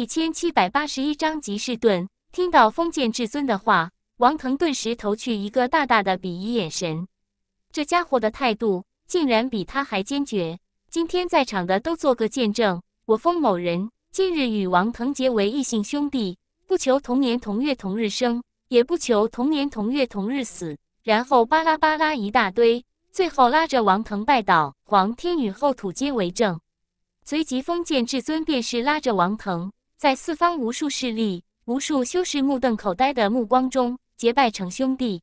一千七百八十一章吉士顿听到封建至尊的话，王腾顿时投去一个大大的鄙夷眼神。这家伙的态度竟然比他还坚决。今天在场的都做个见证，我封某人今日与王腾结为异姓兄弟，不求同年同月同日生，也不求同年同月同日死。然后巴拉巴拉一大堆，最后拉着王腾拜倒，皇天与后土皆为证。随即封建至尊便是拉着王腾。在四方无数势力、无数修士目瞪口呆的目光中，结拜成兄弟。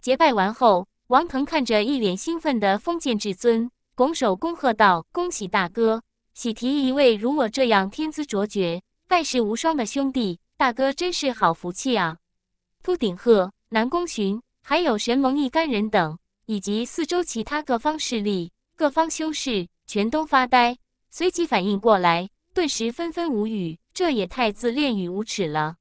结拜完后，王腾看着一脸兴奋的封建至尊，拱手恭贺道：“恭喜大哥，喜提一位如我这样天资卓绝、盖世无双的兄弟。大哥真是好福气啊！”秃顶鹤、南宫寻，还有神盟一干人等，以及四周其他各方势力、各方修士，全都发呆，随即反应过来，顿时纷纷无语。这也太自恋与无耻了！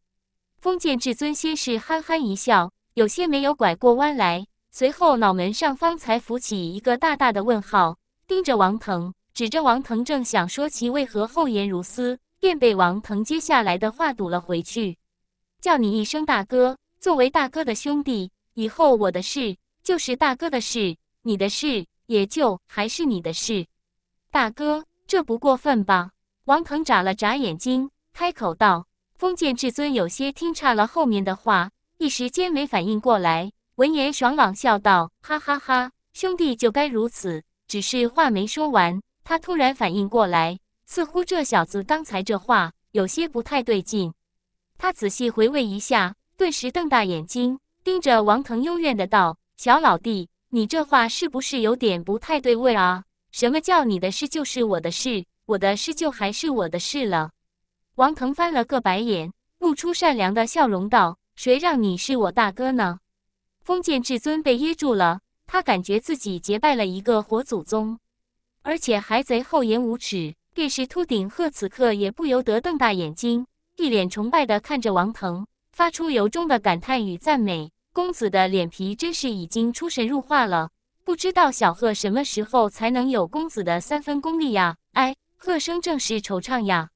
封建至尊先是憨憨一笑，有些没有拐过弯来，随后脑门上方才浮起一个大大的问号，盯着王腾，指着王腾正想说其为何厚颜如斯，便被王腾接下来的话堵了回去：“叫你一声大哥，作为大哥的兄弟，以后我的事就是大哥的事，你的事也就还是你的事。大哥，这不过分吧？”王腾眨了眨眼睛。开口道：“封建至尊有些听岔了后面的话，一时间没反应过来。”闻言，爽朗笑道：“哈哈哈，兄弟就该如此。”只是话没说完，他突然反应过来，似乎这小子刚才这话有些不太对劲。他仔细回味一下，顿时瞪大眼睛，盯着王腾幽怨的道：“小老弟，你这话是不是有点不太对味啊？什么叫你的事就是我的事，我的事就还是我的事了？”王腾翻了个白眼，露出善良的笑容，道：“谁让你是我大哥呢？”封建至尊被噎住了，他感觉自己结拜了一个活祖宗，而且还贼厚颜无耻。便是秃顶鹤此刻也不由得瞪大眼睛，一脸崇拜的看着王腾，发出由衷的感叹与赞美：“公子的脸皮真是已经出神入化了，不知道小鹤什么时候才能有公子的三分功力呀？哎，鹤声正是惆怅呀。”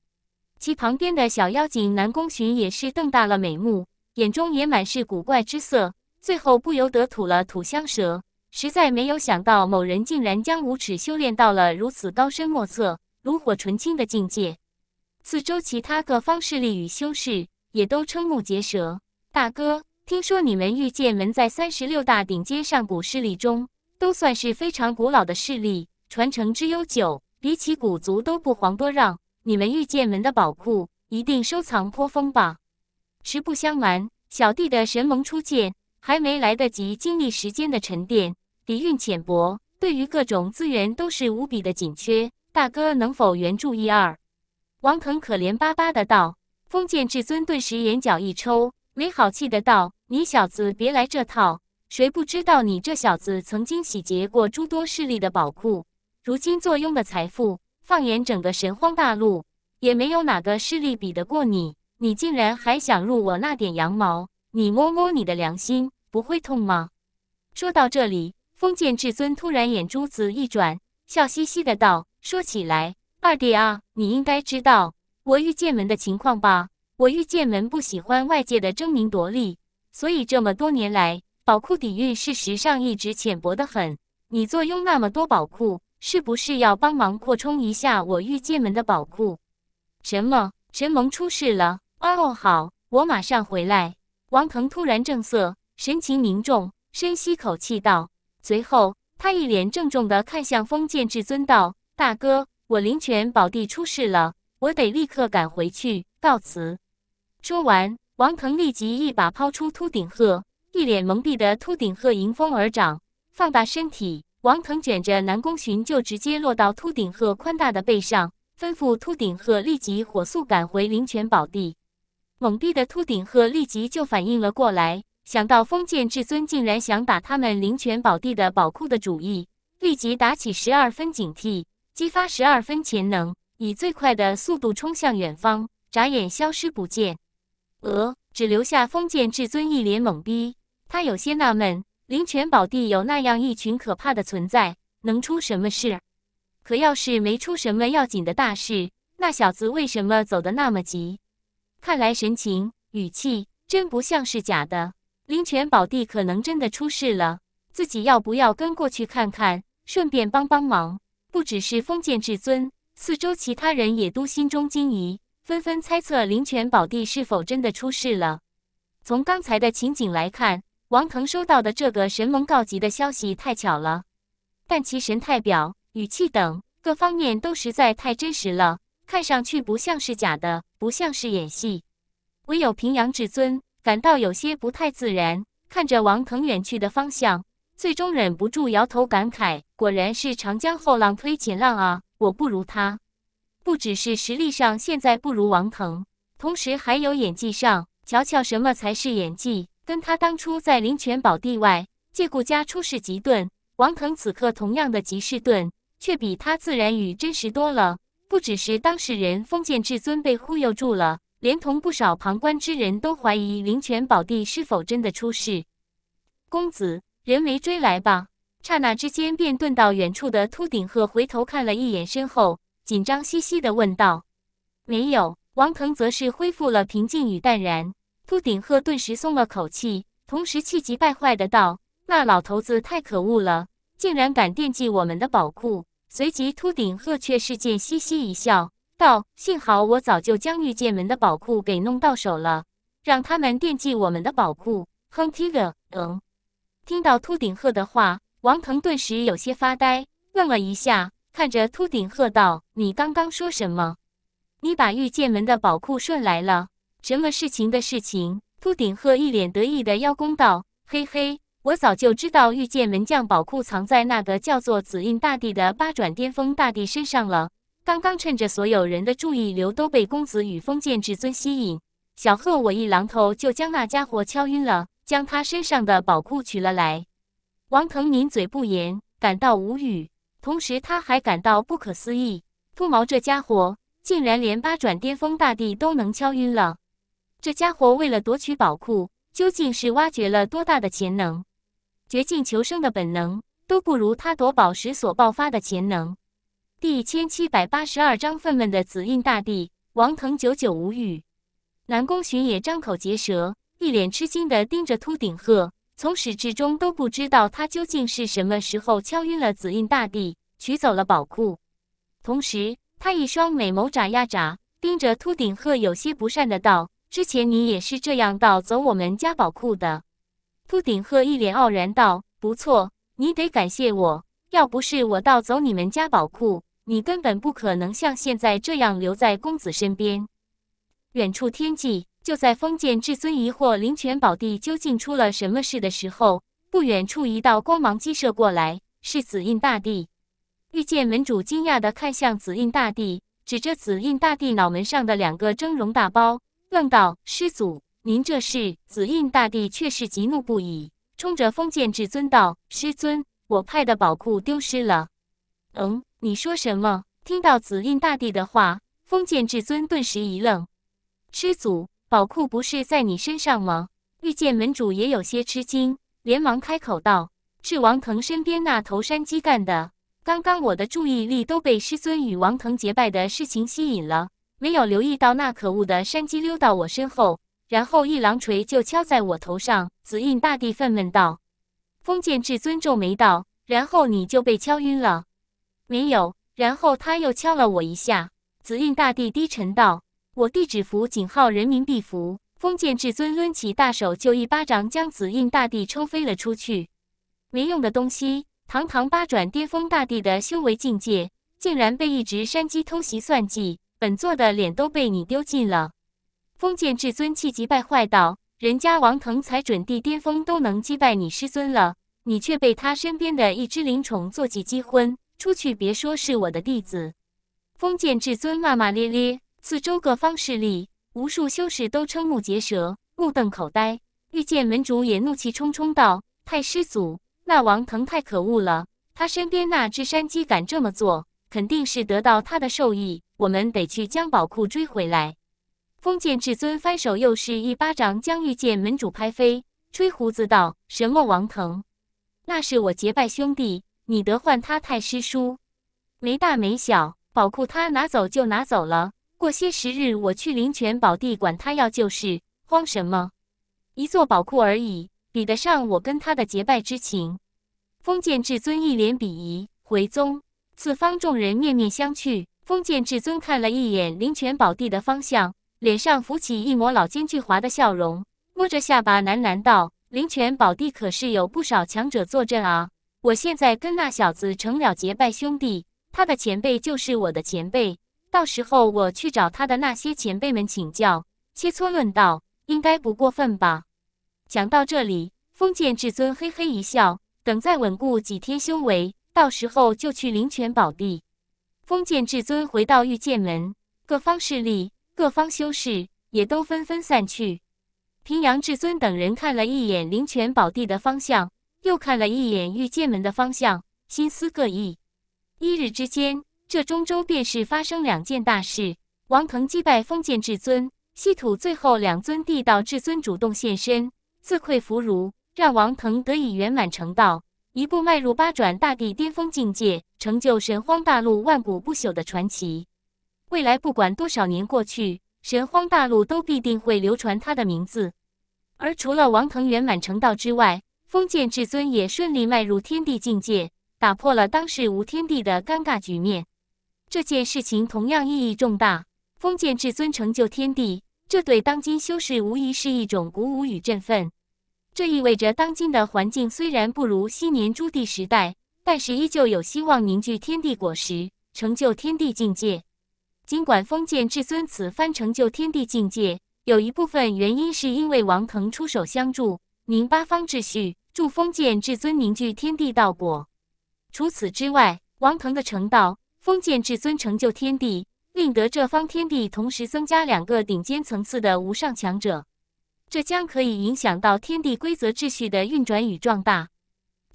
其旁边的小妖精南宫寻也是瞪大了美目，眼中也满是古怪之色，最后不由得吐了吐香舌，实在没有想到某人竟然将五尺修炼到了如此高深莫测、炉火纯青的境界。四周其他各方势力与修士也都瞠目结舌。大哥，听说你们御剑门在三十六大顶尖上古势力中，都算是非常古老的势力，传承之悠久，比起古族都不遑多让。你们遇见门的宝库一定收藏颇丰吧？实不相瞒，小弟的神盟初见，还没来得及经历时间的沉淀，底蕴浅薄，对于各种资源都是无比的紧缺。大哥能否援助一二？王腾可怜巴巴的道。封建至尊顿时眼角一抽，没好气的道：“你小子别来这套，谁不知道你这小子曾经洗劫过诸多势力的宝库，如今坐拥的财富。”放眼整个神荒大陆，也没有哪个势力比得过你。你竟然还想入我那点羊毛？你摸摸你的良心，不会痛吗？说到这里，封建至尊突然眼珠子一转，笑嘻嘻的道：“说起来，二弟啊，你应该知道我御剑门的情况吧？我御剑门不喜欢外界的争名夺利，所以这么多年来，宝库底蕴事实上一直浅薄的很。你坐拥那么多宝库。”是不是要帮忙扩充一下我御剑门的宝库？什么？陈萌出事了？哦，好，我马上回来。王腾突然正色，神情凝重，深吸口气道。随后，他一脸郑重的看向封建至尊道：“大哥，我灵泉宝地出事了，我得立刻赶回去。”告辞。说完，王腾立即一把抛出秃顶鹤，一脸蒙蔽的秃顶鹤迎风而长，放大身体。王腾卷着南宫寻就直接落到秃顶鹤宽大的背上，吩咐秃顶鹤立即火速赶回灵泉宝地。懵逼的秃顶鹤立即就反应了过来，想到封建至尊竟然想打他们灵泉宝地的宝库的主意，立即打起十二分警惕，激发十二分潜能，以最快的速度冲向远方，眨眼消失不见。呃，只留下封建至尊一脸懵逼，他有些纳闷。灵泉宝地有那样一群可怕的存在，能出什么事？可要是没出什么要紧的大事，那小子为什么走得那么急？看来神情语气真不像是假的。灵泉宝地可能真的出事了，自己要不要跟过去看看，顺便帮帮忙？不只是封建至尊，四周其他人也都心中惊疑，纷纷猜测灵泉宝地是否真的出事了。从刚才的情景来看。王腾收到的这个神龙告急的消息太巧了，但其神态、表语气等各方面都实在太真实了，看上去不像是假的，不像是演戏。唯有平阳至尊感到有些不太自然，看着王腾远去的方向，最终忍不住摇头感慨：“果然是长江后浪推前浪啊！我不如他，不只是实力上现在不如王腾，同时还有演技上，瞧瞧什么才是演技。”跟他当初在灵泉宝地外借故家出事即遁，王腾此刻同样的即事遁，却比他自然与真实多了。不只是当事人封建至尊被忽悠住了，连同不少旁观之人都怀疑灵泉宝地是否真的出事。公子，人没追来吧？刹那之间便遁到远处的秃顶鹤回头看了一眼身后，紧张兮兮地问道：“没有。”王腾则是恢复了平静与淡然。秃顶鹤顿时松了口气，同时气急败坏的道：“那老头子太可恶了，竟然敢惦记我们的宝库！”随即，秃顶鹤却是见嘻嘻一笑，道：“幸好我早就将御剑门的宝库给弄到手了，让他们惦记我们的宝库。”哼，听着。嗯。听到秃顶鹤的话，王腾顿时有些发呆，愣了一下，看着秃顶鹤道：“你刚刚说什么？你把御剑门的宝库顺来了？”什么事情的事情？秃顶鹤一脸得意的邀功道：“嘿嘿，我早就知道御剑门将宝库藏在那个叫做紫印大帝的八转巅峰大帝身上了。刚刚趁着所有人的注意流都被公子与封建至尊吸引，小鹤我一榔头就将那家伙敲晕了，将他身上的宝库取了来。”王腾抿嘴不言，感到无语，同时他还感到不可思议：秃毛这家伙竟然连八转巅峰大帝都能敲晕了！这家伙为了夺取宝库，究竟是挖掘了多大的潜能？绝境求生的本能都不如他夺宝时所爆发的潜能。第一千七百八十二章愤懑的紫印大帝王腾久久无语，南宫寻也张口结舌，一脸吃惊的盯着秃顶鹤，从始至终都不知道他究竟是什么时候敲晕了紫印大帝，取走了宝库。同时，他一双美眸眨呀眨，盯着秃顶鹤，有些不善的道。之前你也是这样盗走我们家宝库的，秃顶鹤一脸傲然道：“不错，你得感谢我，要不是我盗走你们家宝库，你根本不可能像现在这样留在公子身边。”远处天际，就在封建至尊疑惑灵泉宝地究竟出了什么事的时候，不远处一道光芒激射过来，是紫印大帝。御剑门主惊讶的看向紫印大帝，指着紫印大帝脑门上的两个峥嵘大包。愣道：“师祖，您这是……”紫印大帝却是极怒不已，冲着封建至尊道：“师尊，我派的宝库丢失了。”“嗯，你说什么？”听到紫印大帝的话，封建至尊顿时一愣：“师祖，宝库不是在你身上吗？”御剑门主也有些吃惊，连忙开口道：“是王腾身边那头山鸡干的。刚刚我的注意力都被师尊与王腾结拜的事情吸引了。”没有留意到那可恶的山鸡溜到我身后，然后一榔锤就敲在我头上。紫印大帝愤懑道：“封建至尊皱眉道，然后你就被敲晕了，没有？然后他又敲了我一下。”紫印大帝低沉道：“我地纸符井号人民币符。”封建至尊抡起大手就一巴掌将紫印大帝抽飞了出去。没用的东西！堂堂八转巅峰大帝的修为境界，竟然被一只山鸡偷袭算计。本座的脸都被你丢尽了！封建至尊气急败坏道：“人家王腾才准地巅峰都能击败你师尊了，你却被他身边的一只灵宠坐骑击昏。出去别说是我的弟子！”封建至尊骂骂咧咧。四周各方势力无数修士都瞠目结舌，目瞪口呆。御剑门主也怒气冲冲道：“太师祖，那王腾太可恶了！他身边那只山鸡敢这么做，肯定是得到他的授意。”我们得去将宝库追回来。封建至尊翻手又是一巴掌，将御剑门主拍飞，吹胡子道：“什么王腾？那是我结拜兄弟，你得唤他太师叔。没大没小，宝库他拿走就拿走了。过些时日，我去灵泉宝地管他要就是。慌什么？一座宝库而已，比得上我跟他的结拜之情？”封建至尊一脸鄙夷，回宗。四方众人面面相觑。封建至尊看了一眼灵泉宝地的方向，脸上浮起一抹老奸巨猾的笑容，摸着下巴喃喃道：“灵泉宝地可是有不少强者坐镇啊！我现在跟那小子成了结拜兄弟，他的前辈就是我的前辈，到时候我去找他的那些前辈们请教、切磋、论道，应该不过分吧？”讲到这里，封建至尊嘿嘿一笑，等再稳固几天修为，到时候就去灵泉宝地。封建至尊回到御剑门，各方势力、各方修士也都纷纷散去。平阳至尊等人看了一眼灵泉宝地的方向，又看了一眼御剑门的方向，心思各异。一日之间，这中州便是发生两件大事：王腾击败封建至尊，稀土最后两尊地道至尊主动现身，自愧弗如，让王腾得以圆满成道，一步迈入八转大帝巅峰境界。成就神荒大陆万古不朽的传奇，未来不管多少年过去，神荒大陆都必定会流传他的名字。而除了王腾圆满成道之外，封建至尊也顺利迈入天地境界，打破了当世无天地的尴尬局面。这件事情同样意义重大。封建至尊成就天地，这对当今修士无疑是一种鼓舞与振奋。这意味着当今的环境虽然不如昔年朱棣时代。但是依旧有希望凝聚天地果实，成就天地境界。尽管封建至尊此番成就天地境界，有一部分原因是因为王腾出手相助，宁八方秩序助封建至尊凝聚天地道果。除此之外，王腾的成道，封建至尊成就天地，令得这方天地同时增加两个顶尖层次的无上强者，这将可以影响到天地规则秩序的运转与壮大。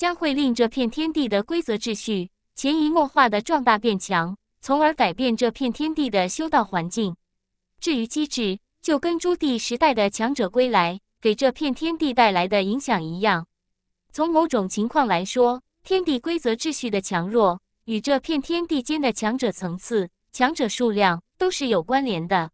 将会令这片天地的规则秩序潜移默化的壮大变强，从而改变这片天地的修道环境。至于机制，就跟朱棣时代的强者归来给这片天地带来的影响一样。从某种情况来说，天地规则秩序的强弱与这片天地间的强者层次、强者数量都是有关联的，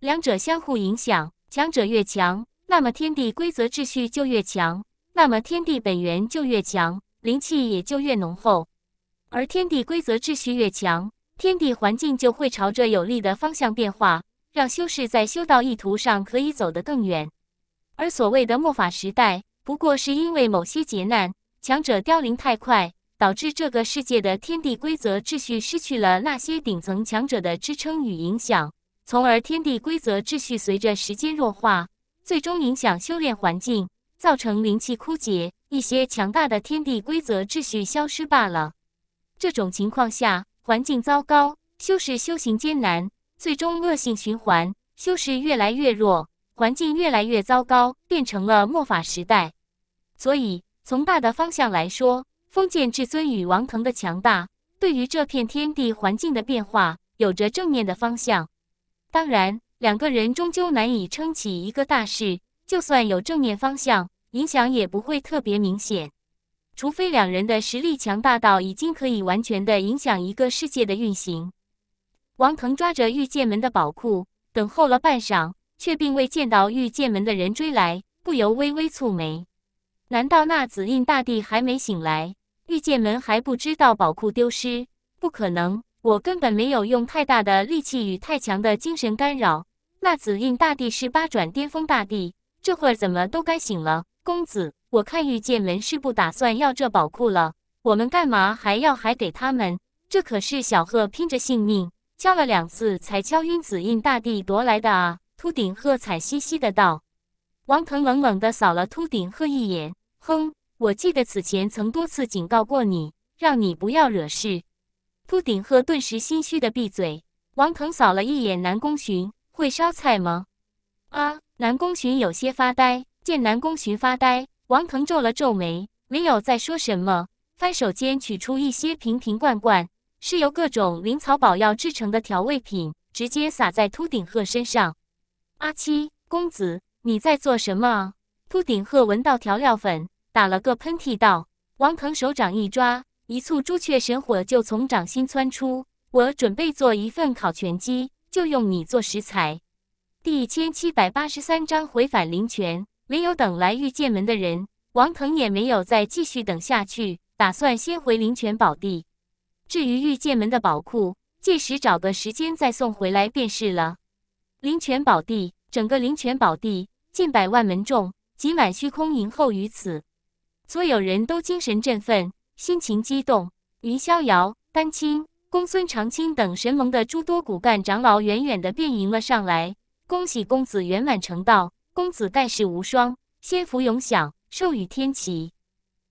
两者相互影响。强者越强，那么天地规则秩序就越强。那么天地本源就越强，灵气也就越浓厚，而天地规则秩序越强，天地环境就会朝着有利的方向变化，让修士在修道意图上可以走得更远。而所谓的末法时代，不过是因为某些劫难，强者凋零太快，导致这个世界的天地规则秩序失去了那些顶层强者的支撑与影响，从而天地规则秩序随着时间弱化，最终影响修炼环境。造成灵气枯竭，一些强大的天地规则秩序消失罢了。这种情况下，环境糟糕，修士修行艰难，最终恶性循环，修士越来越弱，环境越来越糟糕，变成了末法时代。所以，从大的方向来说，封建至尊与王腾的强大，对于这片天地环境的变化，有着正面的方向。当然，两个人终究难以撑起一个大事。就算有正面方向影响，也不会特别明显，除非两人的实力强大到已经可以完全的影响一个世界的运行。王腾抓着御剑门的宝库，等候了半晌，却并未见到御剑门的人追来，不由微微蹙眉。难道那紫印大帝还没醒来？御剑门还不知道宝库丢失？不可能，我根本没有用太大的力气与太强的精神干扰。那紫印大帝是八转巅峰大帝。这会儿怎么都该醒了，公子，我看御剑门是不打算要这宝库了，我们干嘛还要还给他们？这可是小贺拼着性命敲了两次才敲晕紫印大帝夺来的啊！秃顶鹤惨兮兮的道。王腾冷冷的扫了秃顶鹤一眼，哼，我记得此前曾多次警告过你，让你不要惹事。秃顶鹤顿时心虚的闭嘴。王腾扫了一眼南宫寻，会烧菜吗？啊！南宫寻有些发呆。见南宫寻发呆，王腾皱了皱眉，没有再说什么。翻手间取出一些瓶瓶罐罐，是由各种灵草宝药制成的调味品，直接撒在秃顶鹤身上。阿七公子，你在做什么？秃顶鹤闻到调料粉，打了个喷嚏道：“王腾手掌一抓，一簇朱雀神火就从掌心窜出。我准备做一份烤全鸡，就用你做食材。”第一千七百八十三章回返灵泉。没有等来御剑门的人，王腾也没有再继续等下去，打算先回灵泉宝地。至于御剑门的宝库，届时找个时间再送回来便是了。灵泉宝地，整个灵泉宝地近百万门众挤满虚空，迎候于此，所有人都精神振奋，心情激动。云逍遥、丹青、公孙长青等神盟的诸多骨干长老远远的便迎了上来。恭喜公子圆满成道，公子盖世无双，仙福永享，寿与天齐。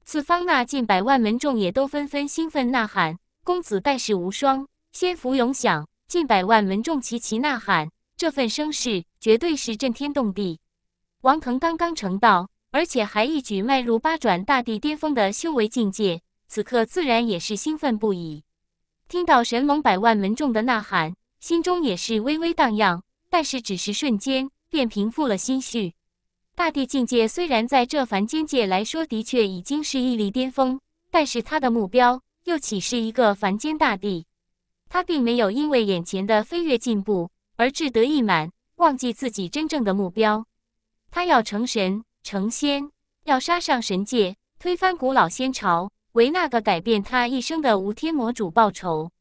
此方那近百万门众也都纷纷兴奋呐喊：“公子盖世无双，仙福永享！”近百万门众齐齐呐喊，这份声势绝对是震天动地。王腾刚刚成道，而且还一举迈入八转大帝巅峰的修为境界，此刻自然也是兴奋不已。听到神龙百万门众的呐喊，心中也是微微荡漾。但是，只是瞬间便平复了心绪。大帝境界虽然在这凡间界来说的确已经是屹立巅峰，但是他的目标又岂是一个凡间大帝？他并没有因为眼前的飞跃进步而志得意满，忘记自己真正的目标。他要成神成仙，要杀上神界，推翻古老仙朝，为那个改变他一生的无天魔主报仇；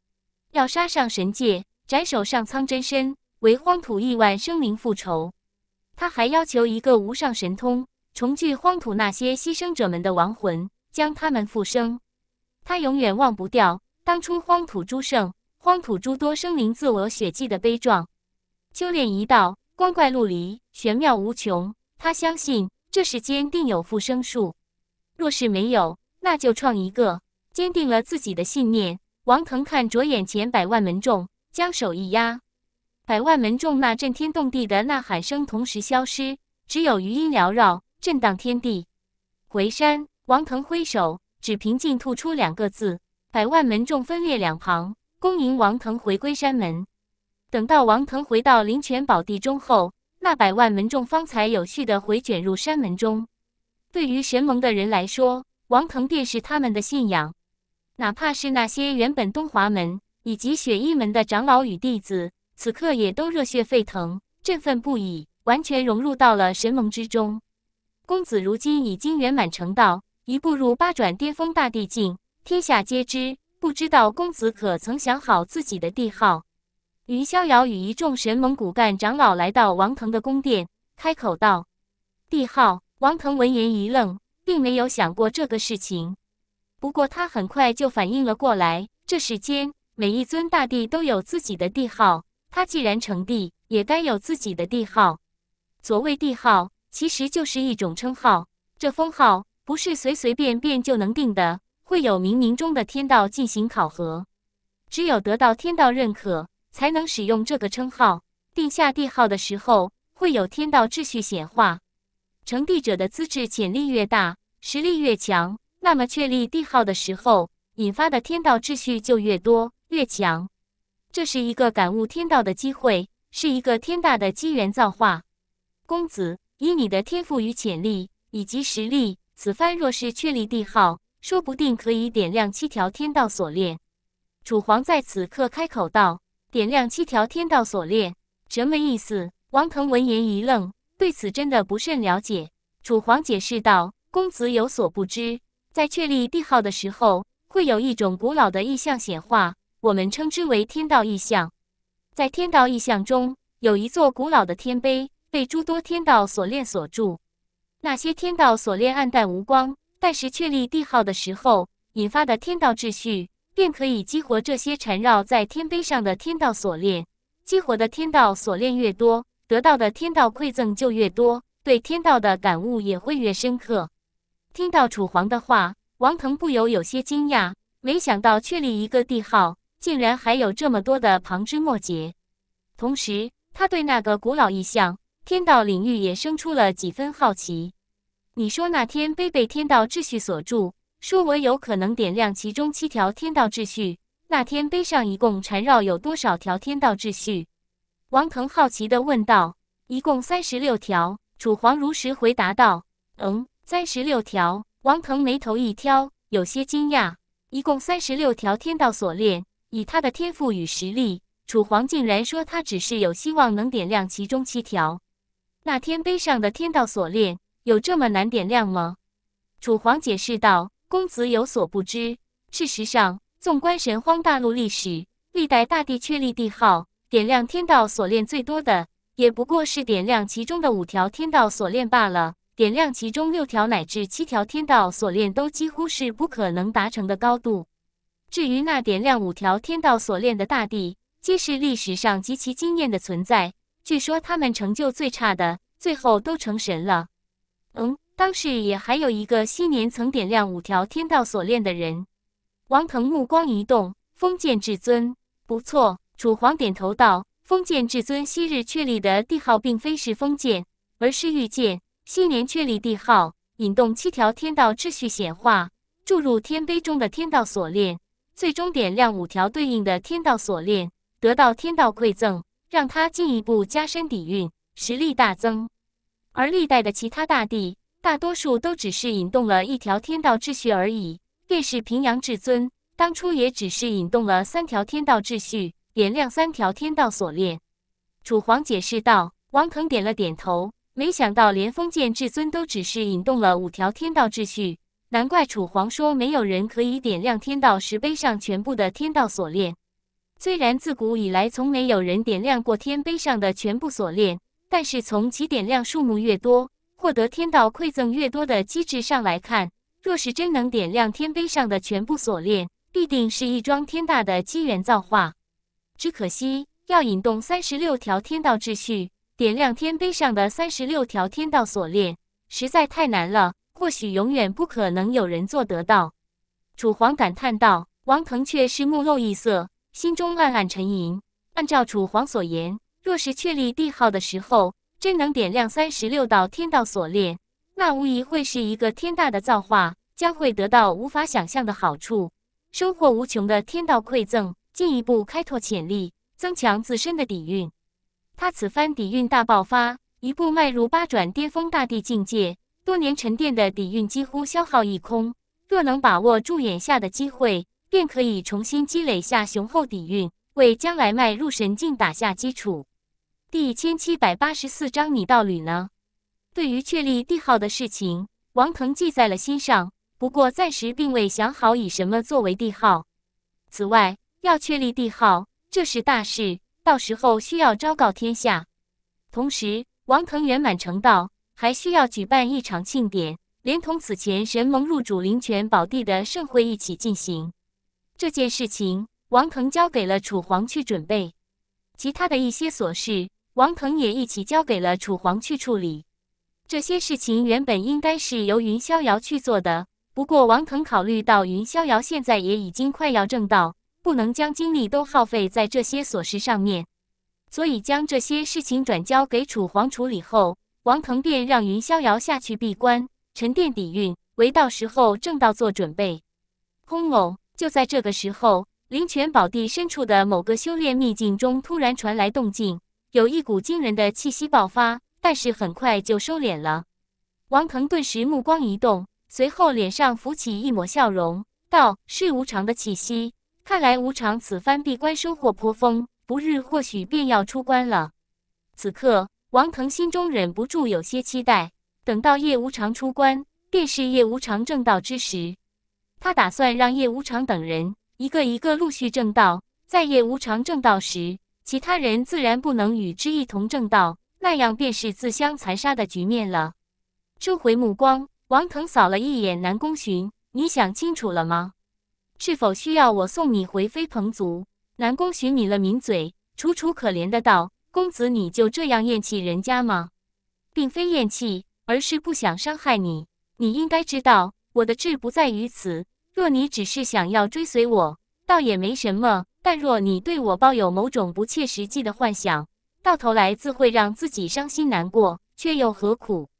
要杀上神界，斩首上苍真身。为荒土亿万生灵复仇，他还要求一个无上神通，重聚荒土那些牺牲者们的亡魂，将他们复生。他永远忘不掉当初荒土诸圣、荒土诸多生灵自我血祭的悲壮。修炼一道，光怪陆离，玄妙无穷。他相信这世间定有复生术，若是没有，那就创一个。坚定了自己的信念，王腾看着眼前百万门众，将手一压。百万门众那震天动地的呐喊声同时消失，只有余音缭绕，震荡天地。回山，王腾挥手，只平静吐出两个字：“百万门众分列两旁，恭迎王腾回归山门。”等到王腾回到灵泉宝地中后，那百万门众方才有序的回卷入山门中。对于神盟的人来说，王腾便是他们的信仰，哪怕是那些原本东华门以及雪衣门的长老与弟子。此刻也都热血沸腾，振奋不已，完全融入到了神盟之中。公子如今已经圆满成道，一步入八转巅峰大帝境，天下皆知。不知道公子可曾想好自己的帝号？云逍遥与一众神盟骨干长老来到王腾的宫殿，开口道：“帝号。”王腾闻言一愣，并没有想过这个事情。不过他很快就反应了过来，这世间每一尊大帝都有自己的帝号。他既然成帝，也该有自己的帝号。所谓帝号，其实就是一种称号。这封号不是随随便便就能定的，会有冥冥中的天道进行考核。只有得到天道认可，才能使用这个称号。定下帝号的时候，会有天道秩序显化。成帝者的资质潜力越大，实力越强，那么确立帝号的时候，引发的天道秩序就越多越强。这是一个感悟天道的机会，是一个天大的机缘造化。公子，以你的天赋与潜力以及实力，此番若是确立帝号，说不定可以点亮七条天道锁链。楚皇在此刻开口道：“点亮七条天道锁链，什么意思？”王腾闻言一愣，对此真的不甚了解。楚皇解释道：“公子有所不知，在确立帝号的时候，会有一种古老的意象显化。”我们称之为天道意象，在天道意象中有一座古老的天碑，被诸多天道锁链锁住。那些天道锁链暗淡无光，但是确立帝号的时候引发的天道秩序，便可以激活这些缠绕在天碑上的天道锁链。激活的天道锁链越多，得到的天道馈赠就越多，对天道的感悟也会越深刻。听到楚皇的话，王腾不由有些惊讶，没想到确立一个帝号。竟然还有这么多的旁枝末节，同时他对那个古老意象天道领域也生出了几分好奇。你说那天碑被天道秩序锁住，说我有可能点亮其中七条天道秩序。那天碑上一共缠绕有多少条天道秩序？王腾好奇地问道。一共三十六条。楚皇如实回答道。嗯，三十六条。王腾眉头一挑，有些惊讶。一共三十六条天道锁链。以他的天赋与实力，楚皇竟然说他只是有希望能点亮其中七条。那天碑上的天道锁链有这么难点亮吗？楚皇解释道：“公子有所不知，事实上，纵观神荒大陆历史，历代大帝确立帝号、点亮天道锁链最多的，也不过是点亮其中的五条天道锁链罢了。点亮其中六条乃至七条天道锁链，都几乎是不可能达成的高度。”至于那点亮五条天道锁链的大地，皆是历史上极其惊艳的存在。据说他们成就最差的，最后都成神了。嗯，当时也还有一个昔年曾点亮五条天道锁链的人。王腾目光一动，封建至尊，不错。楚皇点头道：“封建至尊昔日确立的帝号并非是封建，而是御剑。昔年确立帝号，引动七条天道秩序显化，注入天碑中的天道锁链。”最终点亮五条对应的天道锁链，得到天道馈赠，让他进一步加深底蕴，实力大增。而历代的其他大帝，大多数都只是引动了一条天道秩序而已。便是平阳至尊，当初也只是引动了三条天道秩序，点亮三条天道锁链。楚皇解释道，王腾点了点头，没想到连封建至尊都只是引动了五条天道秩序。难怪楚皇说没有人可以点亮天道石碑上全部的天道锁链。虽然自古以来从没有人点亮过天碑上的全部锁链，但是从其点亮数目越多，获得天道馈赠越多的机制上来看，若是真能点亮天碑上的全部锁链，必定是一桩天大的机缘造化。只可惜，要引动三十六条天道秩序，点亮天碑上的三十六条天道锁链，实在太难了。或许永远不可能有人做得到，楚皇感叹道。王腾却是目露异色，心中暗暗沉吟。按照楚皇所言，若是确立帝号的时候真能点亮三十六道天道锁链，那无疑会是一个天大的造化，将会得到无法想象的好处，收获无穷的天道馈赠，进一步开拓潜力，增强自身的底蕴。他此番底蕴大爆发，一步迈入八转巅峰大帝境界。多年沉淀的底蕴几乎消耗一空，若能把握住眼下的机会，便可以重新积累下雄厚底蕴，为将来迈入神境打下基础。第一千七百八十四章，你道侣呢？对于确立帝号的事情，王腾记在了心上，不过暂时并未想好以什么作为帝号。此外，要确立帝号，这是大事，到时候需要昭告天下。同时，王腾圆满成道。还需要举办一场庆典，连同此前神盟入主灵泉宝地的盛会一起进行。这件事情，王腾交给了楚皇去准备。其他的一些琐事，王腾也一起交给了楚皇去处理。这些事情原本应该是由云逍遥去做的，不过王腾考虑到云逍遥现在也已经快要正道，不能将精力都耗费在这些琐事上面，所以将这些事情转交给楚皇处理后。王腾便让云逍遥下去闭关沉淀底蕴，为到时候正道做准备。轰！就在这个时候，灵泉宝地深处的某个修炼秘境中突然传来动静，有一股惊人的气息爆发，但是很快就收敛了。王腾顿时目光一动，随后脸上浮起一抹笑容，道：“是无常的气息，看来无常此番闭关收获颇丰，不日或许便要出关了。”此刻。王腾心中忍不住有些期待，等到叶无常出关，便是叶无常正道之时，他打算让叶无常等人一个一个陆续正道，在叶无常正道时，其他人自然不能与之一同正道，那样便是自相残杀的局面了。收回目光，王腾扫了一眼南宫寻，你想清楚了吗？是否需要我送你回飞鹏族？南宫寻抿了抿嘴，楚楚可怜的道。公子，你就这样厌弃人家吗？并非厌弃，而是不想伤害你。你应该知道，我的志不在于此。若你只是想要追随我，倒也没什么；但若你对我抱有某种不切实际的幻想，到头来自会让自己伤心难过，却又何苦？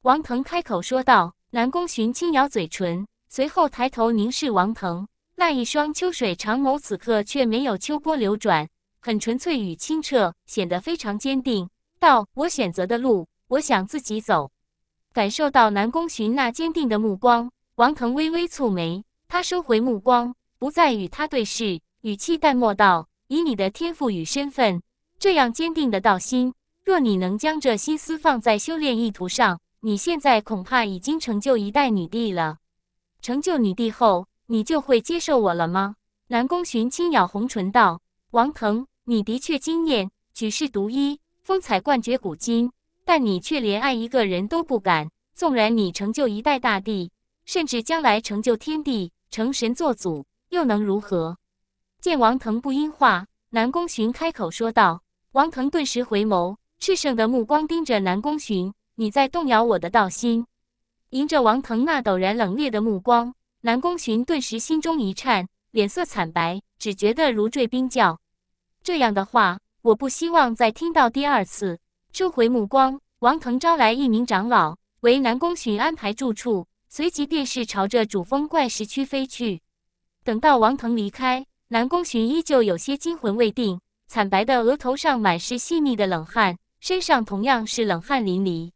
王腾开口说道。南宫寻轻咬嘴唇，随后抬头凝视王腾，那一双秋水长眸此刻却没有秋波流转。很纯粹与清澈，显得非常坚定。道：“我选择的路，我想自己走。”感受到南宫寻那坚定的目光，王腾微微蹙眉，他收回目光，不再与他对视，语气淡漠道：“以你的天赋与身份，这样坚定的道心，若你能将这心思放在修炼意图上，你现在恐怕已经成就一代女帝了。成就女帝后，你就会接受我了吗？”南宫寻轻咬红唇道。王腾，你的确惊艳，举世独一，风采冠绝古今。但你却连爱一个人都不敢。纵然你成就一代大帝，甚至将来成就天地，成神作祖，又能如何？见王腾不应话，南宫寻开口说道。王腾顿时回眸，炽盛的目光盯着南宫寻：“你在动摇我的道心？”迎着王腾那陡然冷冽的目光，南宫寻顿时心中一颤。脸色惨白，只觉得如坠冰窖。这样的话，我不希望再听到第二次。收回目光，王腾招来一名长老，为南宫寻安排住处，随即便是朝着主峰怪石区飞去。等到王腾离开，南宫寻依旧有些惊魂未定，惨白的额头上满是细密的冷汗，身上同样是冷汗淋漓。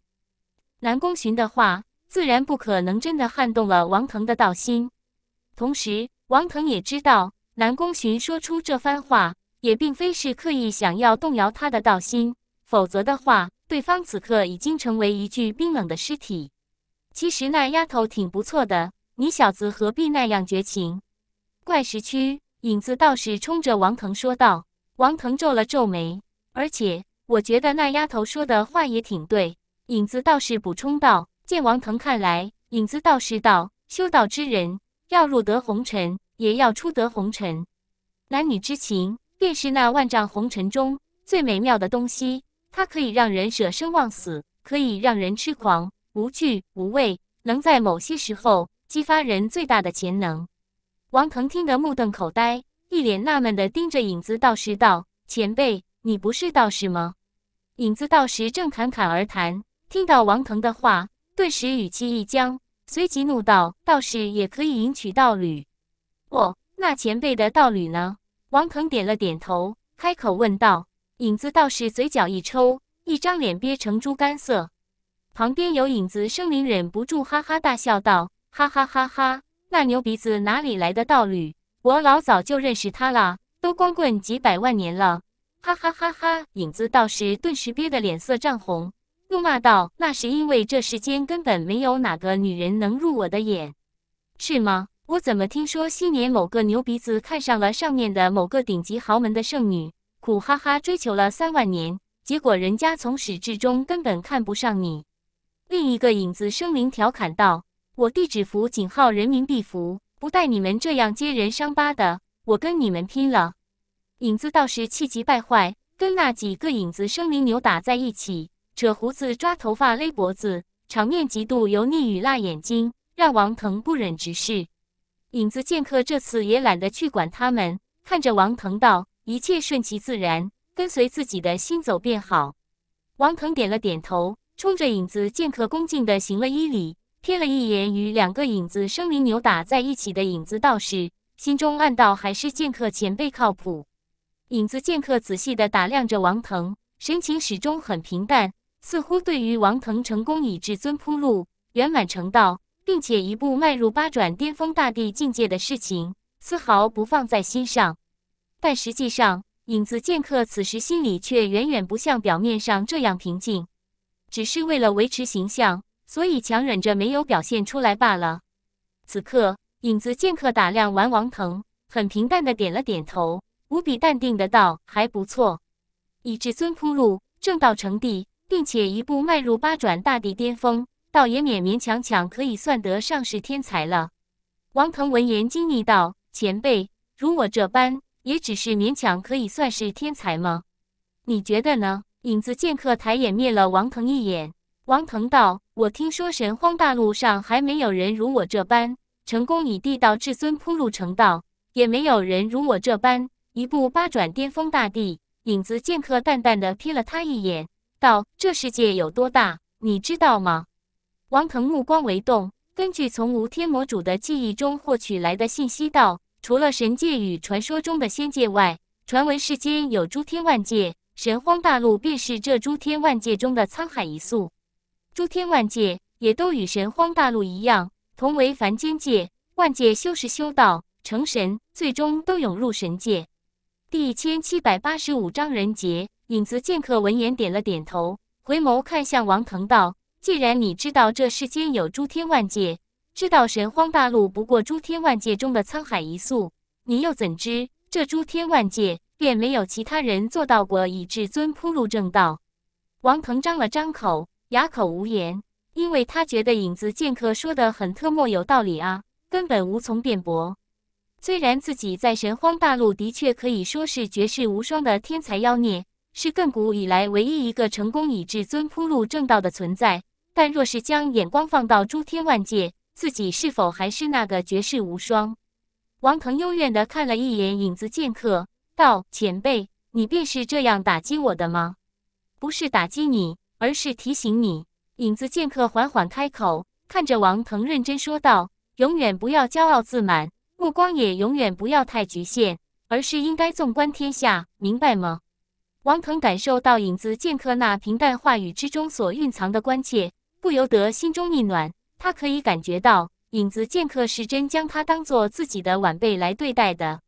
南宫寻的话，自然不可能真的撼动了王腾的道心，同时。王腾也知道，南宫寻说出这番话，也并非是刻意想要动摇他的道心，否则的话，对方此刻已经成为一具冰冷的尸体。其实那丫头挺不错的，你小子何必那样绝情？怪石区影子道士冲着王腾说道。王腾皱了皱眉，而且我觉得那丫头说的话也挺对。影子道士补充道。见王腾看来，影子道士道：修道之人要入得红尘。也要出得红尘，男女之情便是那万丈红尘中最美妙的东西。它可以让人舍生忘死，可以让人痴狂无惧无畏，能在某些时候激发人最大的潜能。王腾听得目瞪口呆，一脸纳闷的盯着影子道士道：“前辈，你不是道士吗？”影子道士正侃侃而谈，听到王腾的话，顿时语气一僵，随即怒道：“道士也可以迎娶道侣。”哦，那前辈的道侣呢？王腾点了点头，开口问道。影子道士嘴角一抽，一张脸憋成猪肝色。旁边有影子生灵忍不住哈哈大笑道：“哈哈哈哈，那牛鼻子哪里来的道侣？我老早就认识他了，都光棍几百万年了！”哈哈哈哈，影子道士顿时憋得脸色涨红，怒骂道：“那是因为这世间根本没有哪个女人能入我的眼，是吗？”我怎么听说昔年某个牛鼻子看上了上面的某个顶级豪门的剩女，苦哈哈追求了三万年，结果人家从始至终根本看不上你。另一个影子生灵调侃道：“我地址符井号人民币符，不带你们这样揭人伤疤的，我跟你们拼了！”影子倒是气急败坏，跟那几个影子生灵扭打在一起，扯胡子、抓头发、勒脖子，场面极度油腻与辣眼睛，让王腾不忍直视。影子剑客这次也懒得去管他们，看着王腾道：“一切顺其自然，跟随自己的心走便好。”王腾点了点头，冲着影子剑客恭敬的行了一礼，瞥了一眼与两个影子生灵扭打在一起的影子道士，心中暗道：“还是剑客前辈靠谱。”影子剑客仔细的打量着王腾，神情始终很平淡，似乎对于王腾成功以至尊铺路，圆满成道。并且一步迈入八转巅峰大帝境界的事情，丝毫不放在心上。但实际上，影子剑客此时心里却远远不像表面上这样平静，只是为了维持形象，所以强忍着没有表现出来罢了。此刻，影子剑客打量完王腾，很平淡的点了点头，无比淡定的道：“还不错，以至尊铺路，正道成帝，并且一步迈入八转大帝巅峰。”倒也勉勉强强可以算得上是天才了。王腾闻言惊异道：“前辈，如我这般，也只是勉强可以算是天才吗？你觉得呢？”影子剑客抬眼灭了王腾一眼。王腾道：“我听说神荒大陆上还没有人如我这般成功以地道至尊铺路成道，也没有人如我这般一步八转巅峰大帝。”影子剑客淡淡的瞥了他一眼，道：“这世界有多大，你知道吗？”王腾目光微动，根据从无天魔主的记忆中获取来的信息道：“除了神界与传说中的仙界外，传闻世间有诸天万界，神荒大陆便是这诸天万界中的沧海一粟。诸天万界也都与神荒大陆一样，同为凡间界。万界修士修道成神，最终都涌入神界。”第一千七百八十五章人杰。影子剑客闻言点了点头，回眸看向王腾道。既然你知道这世间有诸天万界，知道神荒大陆不过诸天万界中的沧海一粟，你又怎知这诸天万界便没有其他人做到过以至尊铺路正道？王腾张了张口，哑口无言，因为他觉得影子剑客说的很特么有道理啊，根本无从辩驳。虽然自己在神荒大陆的确可以说是绝世无双的天才妖孽，是亘古以来唯一一个成功以至尊铺路正道的存在。但若是将眼光放到诸天万界，自己是否还是那个绝世无双？王腾幽怨地看了一眼影子剑客，道：“前辈，你便是这样打击我的吗？不是打击你，而是提醒你。”影子剑客缓缓开口，看着王腾认真说道：“永远不要骄傲自满，目光也永远不要太局限，而是应该纵观天下，明白吗？”王腾感受到影子剑客那平淡话语之中所蕴藏的关切。不由得心中一暖，他可以感觉到影子剑客是真将他当做自己的晚辈来对待的。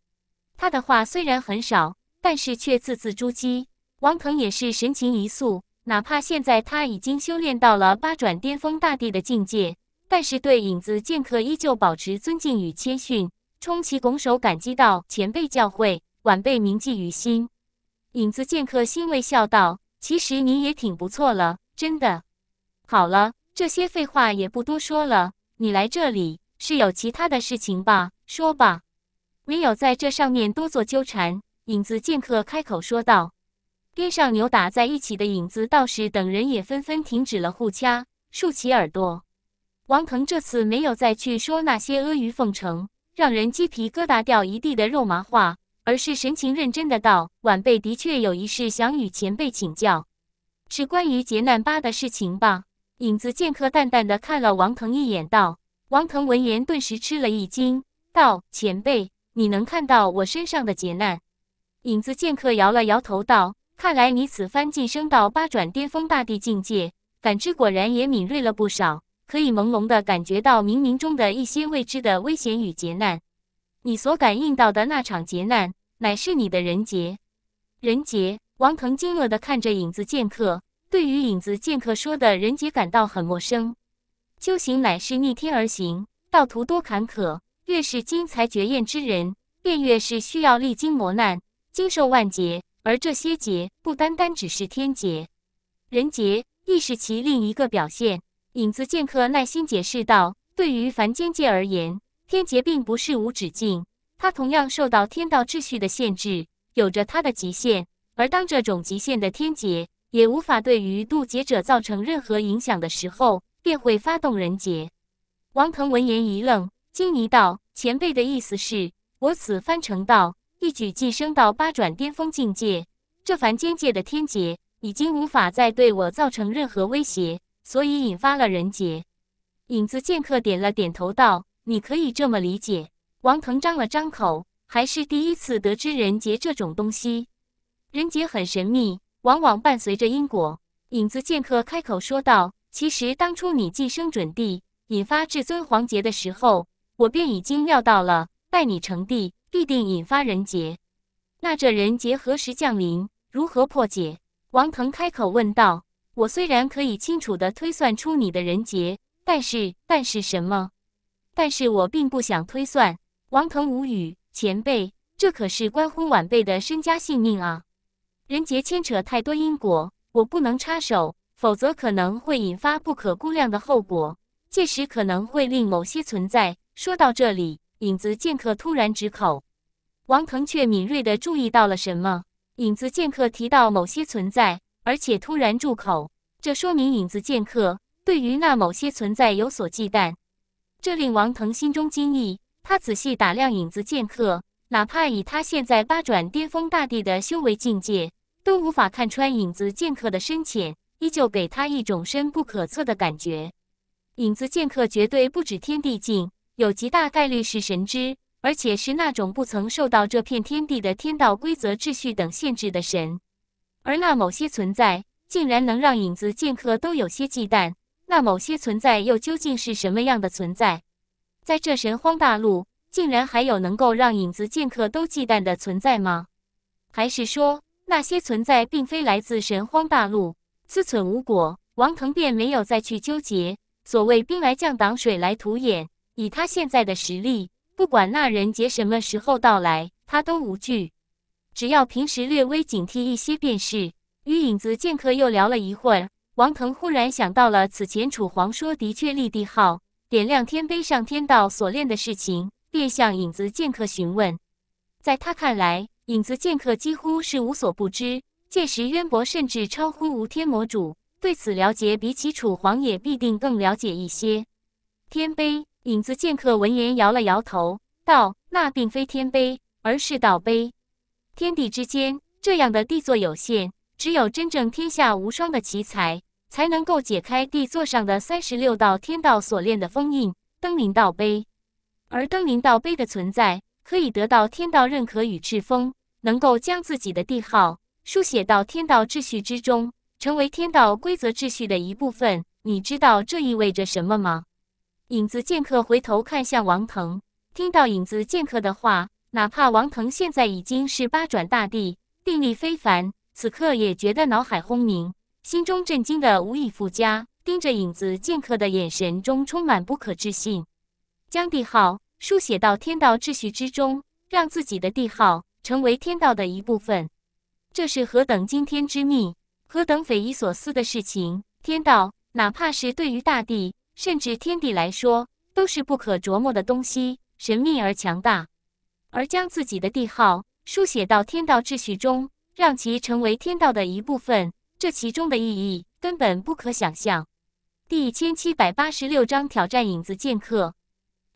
他的话虽然很少，但是却字字珠玑。王腾也是神情一肃，哪怕现在他已经修炼到了八转巅峰大帝的境界，但是对影子剑客依旧保持尊敬与谦逊，冲其拱手感激道：“前辈教诲，晚辈铭记于心。”影子剑客欣慰笑道：“其实你也挺不错了，真的。”好了，这些废话也不多说了。你来这里是有其他的事情吧？说吧，没有在这上面多做纠缠。影子剑客开口说道。边上扭打在一起的影子道士等人也纷纷停止了互掐，竖起耳朵。王腾这次没有再去说那些阿谀奉承、让人鸡皮疙瘩掉一地的肉麻话，而是神情认真的道：“晚辈的确有一事想与前辈请教，是关于劫难八的事情吧？”影子剑客淡淡的看了王腾一眼，道：“王腾闻言顿时吃了一惊，道：‘前辈，你能看到我身上的劫难？’影子剑客摇了摇头，道：‘看来你此番晋升到八转巅峰大帝境界，感知果然也敏锐了不少，可以朦胧的感觉到冥冥中的一些未知的危险与劫难。你所感应到的那场劫难，乃是你的人劫。’人劫！王腾惊愕的看着影子剑客。”对于影子剑客说的人杰感到很陌生，修行乃是逆天而行，道途多坎坷。越是精才绝艳之人，便越是需要历经磨难，经受万劫。而这些劫不单单只是天劫，人劫亦是其另一个表现。影子剑客耐心解释道：“对于凡间界而言，天劫并不是无止境，它同样受到天道秩序的限制，有着它的极限。而当这种极限的天劫。”也无法对于渡劫者造成任何影响的时候，便会发动人劫。王腾闻言一愣，惊疑道：“前辈的意思是，我此番成道，一举晋升到八转巅峰境界，这凡间界的天劫已经无法再对我造成任何威胁，所以引发了人劫。”影子剑客点了点头道：“你可以这么理解。”王腾张了张口，还是第一次得知人劫这种东西。人劫很神秘。往往伴随着因果，影子剑客开口说道：“其实当初你晋升准帝，引发至尊皇劫的时候，我便已经料到了，待你成帝，必定引发人劫。那这人劫何时降临，如何破解？”王腾开口问道：“我虽然可以清楚地推算出你的人劫，但是，但是什么？但是我并不想推算。”王腾无语：“前辈，这可是关乎晚辈的身家性命啊！”人杰牵扯太多因果，我不能插手，否则可能会引发不可估量的后果。届时可能会令某些存在……说到这里，影子剑客突然直口。王腾却敏锐地注意到了什么？影子剑客提到某些存在，而且突然住口，这说明影子剑客对于那某些存在有所忌惮。这令王腾心中惊异，他仔细打量影子剑客。哪怕以他现在八转巅峰大帝的修为境界，都无法看穿影子剑客的深浅，依旧给他一种深不可测的感觉。影子剑客绝对不止天地境，有极大概率是神之，而且是那种不曾受到这片天地的天道规则秩序等限制的神。而那某些存在，竟然能让影子剑客都有些忌惮，那某些存在又究竟是什么样的存在？在这神荒大陆。竟然还有能够让影子剑客都忌惮的存在吗？还是说那些存在并非来自神荒大陆？自忖无果，王腾便没有再去纠结。所谓兵来将挡，水来土掩，以他现在的实力，不管那人杰什么时候到来，他都无惧。只要平时略微警惕一些便是。与影子剑客又聊了一会儿，王腾忽然想到了此前楚皇说的确立帝号、点亮天碑、上天道锁链的事情。便向影子剑客询问，在他看来，影子剑客几乎是无所不知，见识渊博，甚至超乎无天魔主。对此了解，比起楚皇也必定更了解一些。天碑，影子剑客闻言摇了摇头，道：“那并非天碑，而是道碑。天地之间，这样的地座有限，只有真正天下无双的奇才，才能够解开地座上的三十六道天道锁链的封印，登临道碑。”而登临道碑的存在，可以得到天道认可与至封，能够将自己的帝号书写到天道秩序之中，成为天道规则秩序的一部分。你知道这意味着什么吗？影子剑客回头看向王腾，听到影子剑客的话，哪怕王腾现在已经是八转大帝，定力非凡，此刻也觉得脑海轰鸣，心中震惊的无以复加，盯着影子剑客的眼神中充满不可置信。江帝号。书写到天道秩序之中，让自己的帝号成为天道的一部分，这是何等惊天之秘，何等匪夷所思的事情！天道，哪怕是对于大地，甚至天地来说，都是不可琢磨的东西，神秘而强大。而将自己的帝号书写到天道秩序中，让其成为天道的一部分，这其中的意义根本不可想象。第一千七百八十六章挑战影子剑客。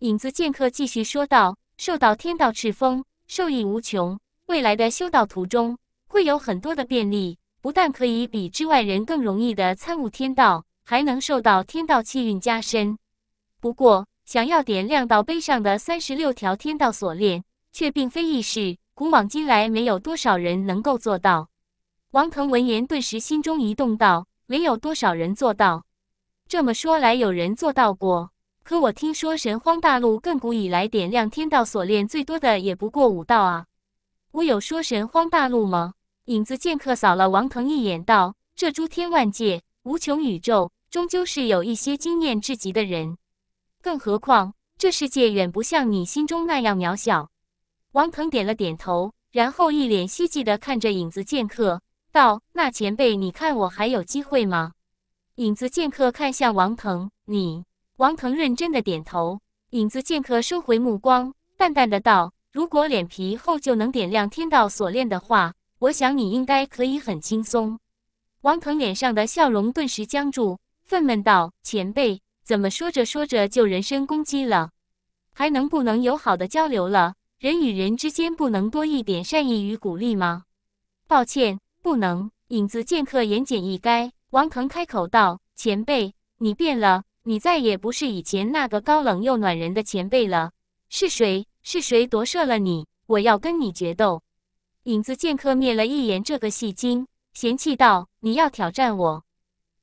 影子剑客继续说道：“受到天道赤峰受益无穷，未来的修道途中会有很多的便利，不但可以比之外人更容易的参悟天道，还能受到天道气运加深。不过，想要点亮到碑上的三十六条天道锁链，却并非易事。古往今来，没有多少人能够做到。”王腾闻言，顿时心中一动，道：“没有多少人做到。这么说来，有人做到过。”可我听说神荒大陆亘古以来点亮天道锁链最多的也不过五道啊！我有说神荒大陆吗？影子剑客扫了王腾一眼，道：“这诸天万界、无穷宇宙，终究是有一些经验至极的人。更何况，这世界远不像你心中那样渺小。”王腾点了点头，然后一脸希冀的看着影子剑客，道：“那前辈，你看我还有机会吗？”影子剑客看向王腾，你。王腾认真的点头，影子剑客收回目光，淡淡的道：“如果脸皮厚就能点亮天道锁链的话，我想你应该可以很轻松。”王腾脸上的笑容顿时僵住，愤懑道：“前辈，怎么说着说着就人身攻击了？还能不能友好的交流了？人与人之间不能多一点善意与鼓励吗？”“抱歉，不能。”影子剑客言简意赅。王腾开口道：“前辈，你变了。”你再也不是以前那个高冷又暖人的前辈了。是谁？是谁夺舍了你？我要跟你决斗！影子剑客灭了一眼这个戏精，嫌弃道：“你要挑战我？”“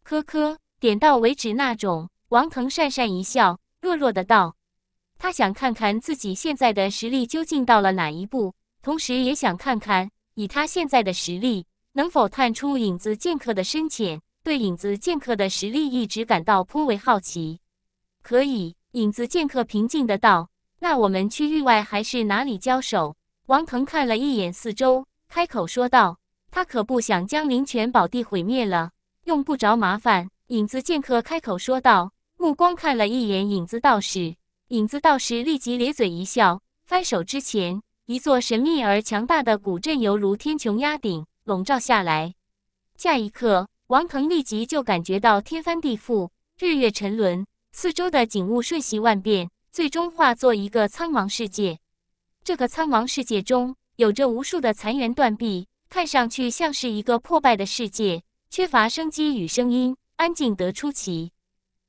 呵呵，点到为止那种。”王腾讪讪一笑，弱弱的道：“他想看看自己现在的实力究竟到了哪一步，同时也想看看以他现在的实力能否探出影子剑客的深浅。”对影子剑客的实力一直感到颇为好奇。可以，影子剑客平静的道：“那我们去域外还是哪里交手？”王腾看了一眼四周，开口说道：“他可不想将灵泉宝地毁灭了，用不着麻烦。”影子剑客开口说道，目光看了一眼影子道士，影子道士立即咧嘴一笑，翻手之前，一座神秘而强大的古镇犹如天穹压顶，笼罩下来。下一刻。王腾立即就感觉到天翻地覆、日月沉沦，四周的景物瞬息万变，最终化作一个苍茫世界。这个苍茫世界中有着无数的残垣断壁，看上去像是一个破败的世界，缺乏生机与声音，安静得出奇。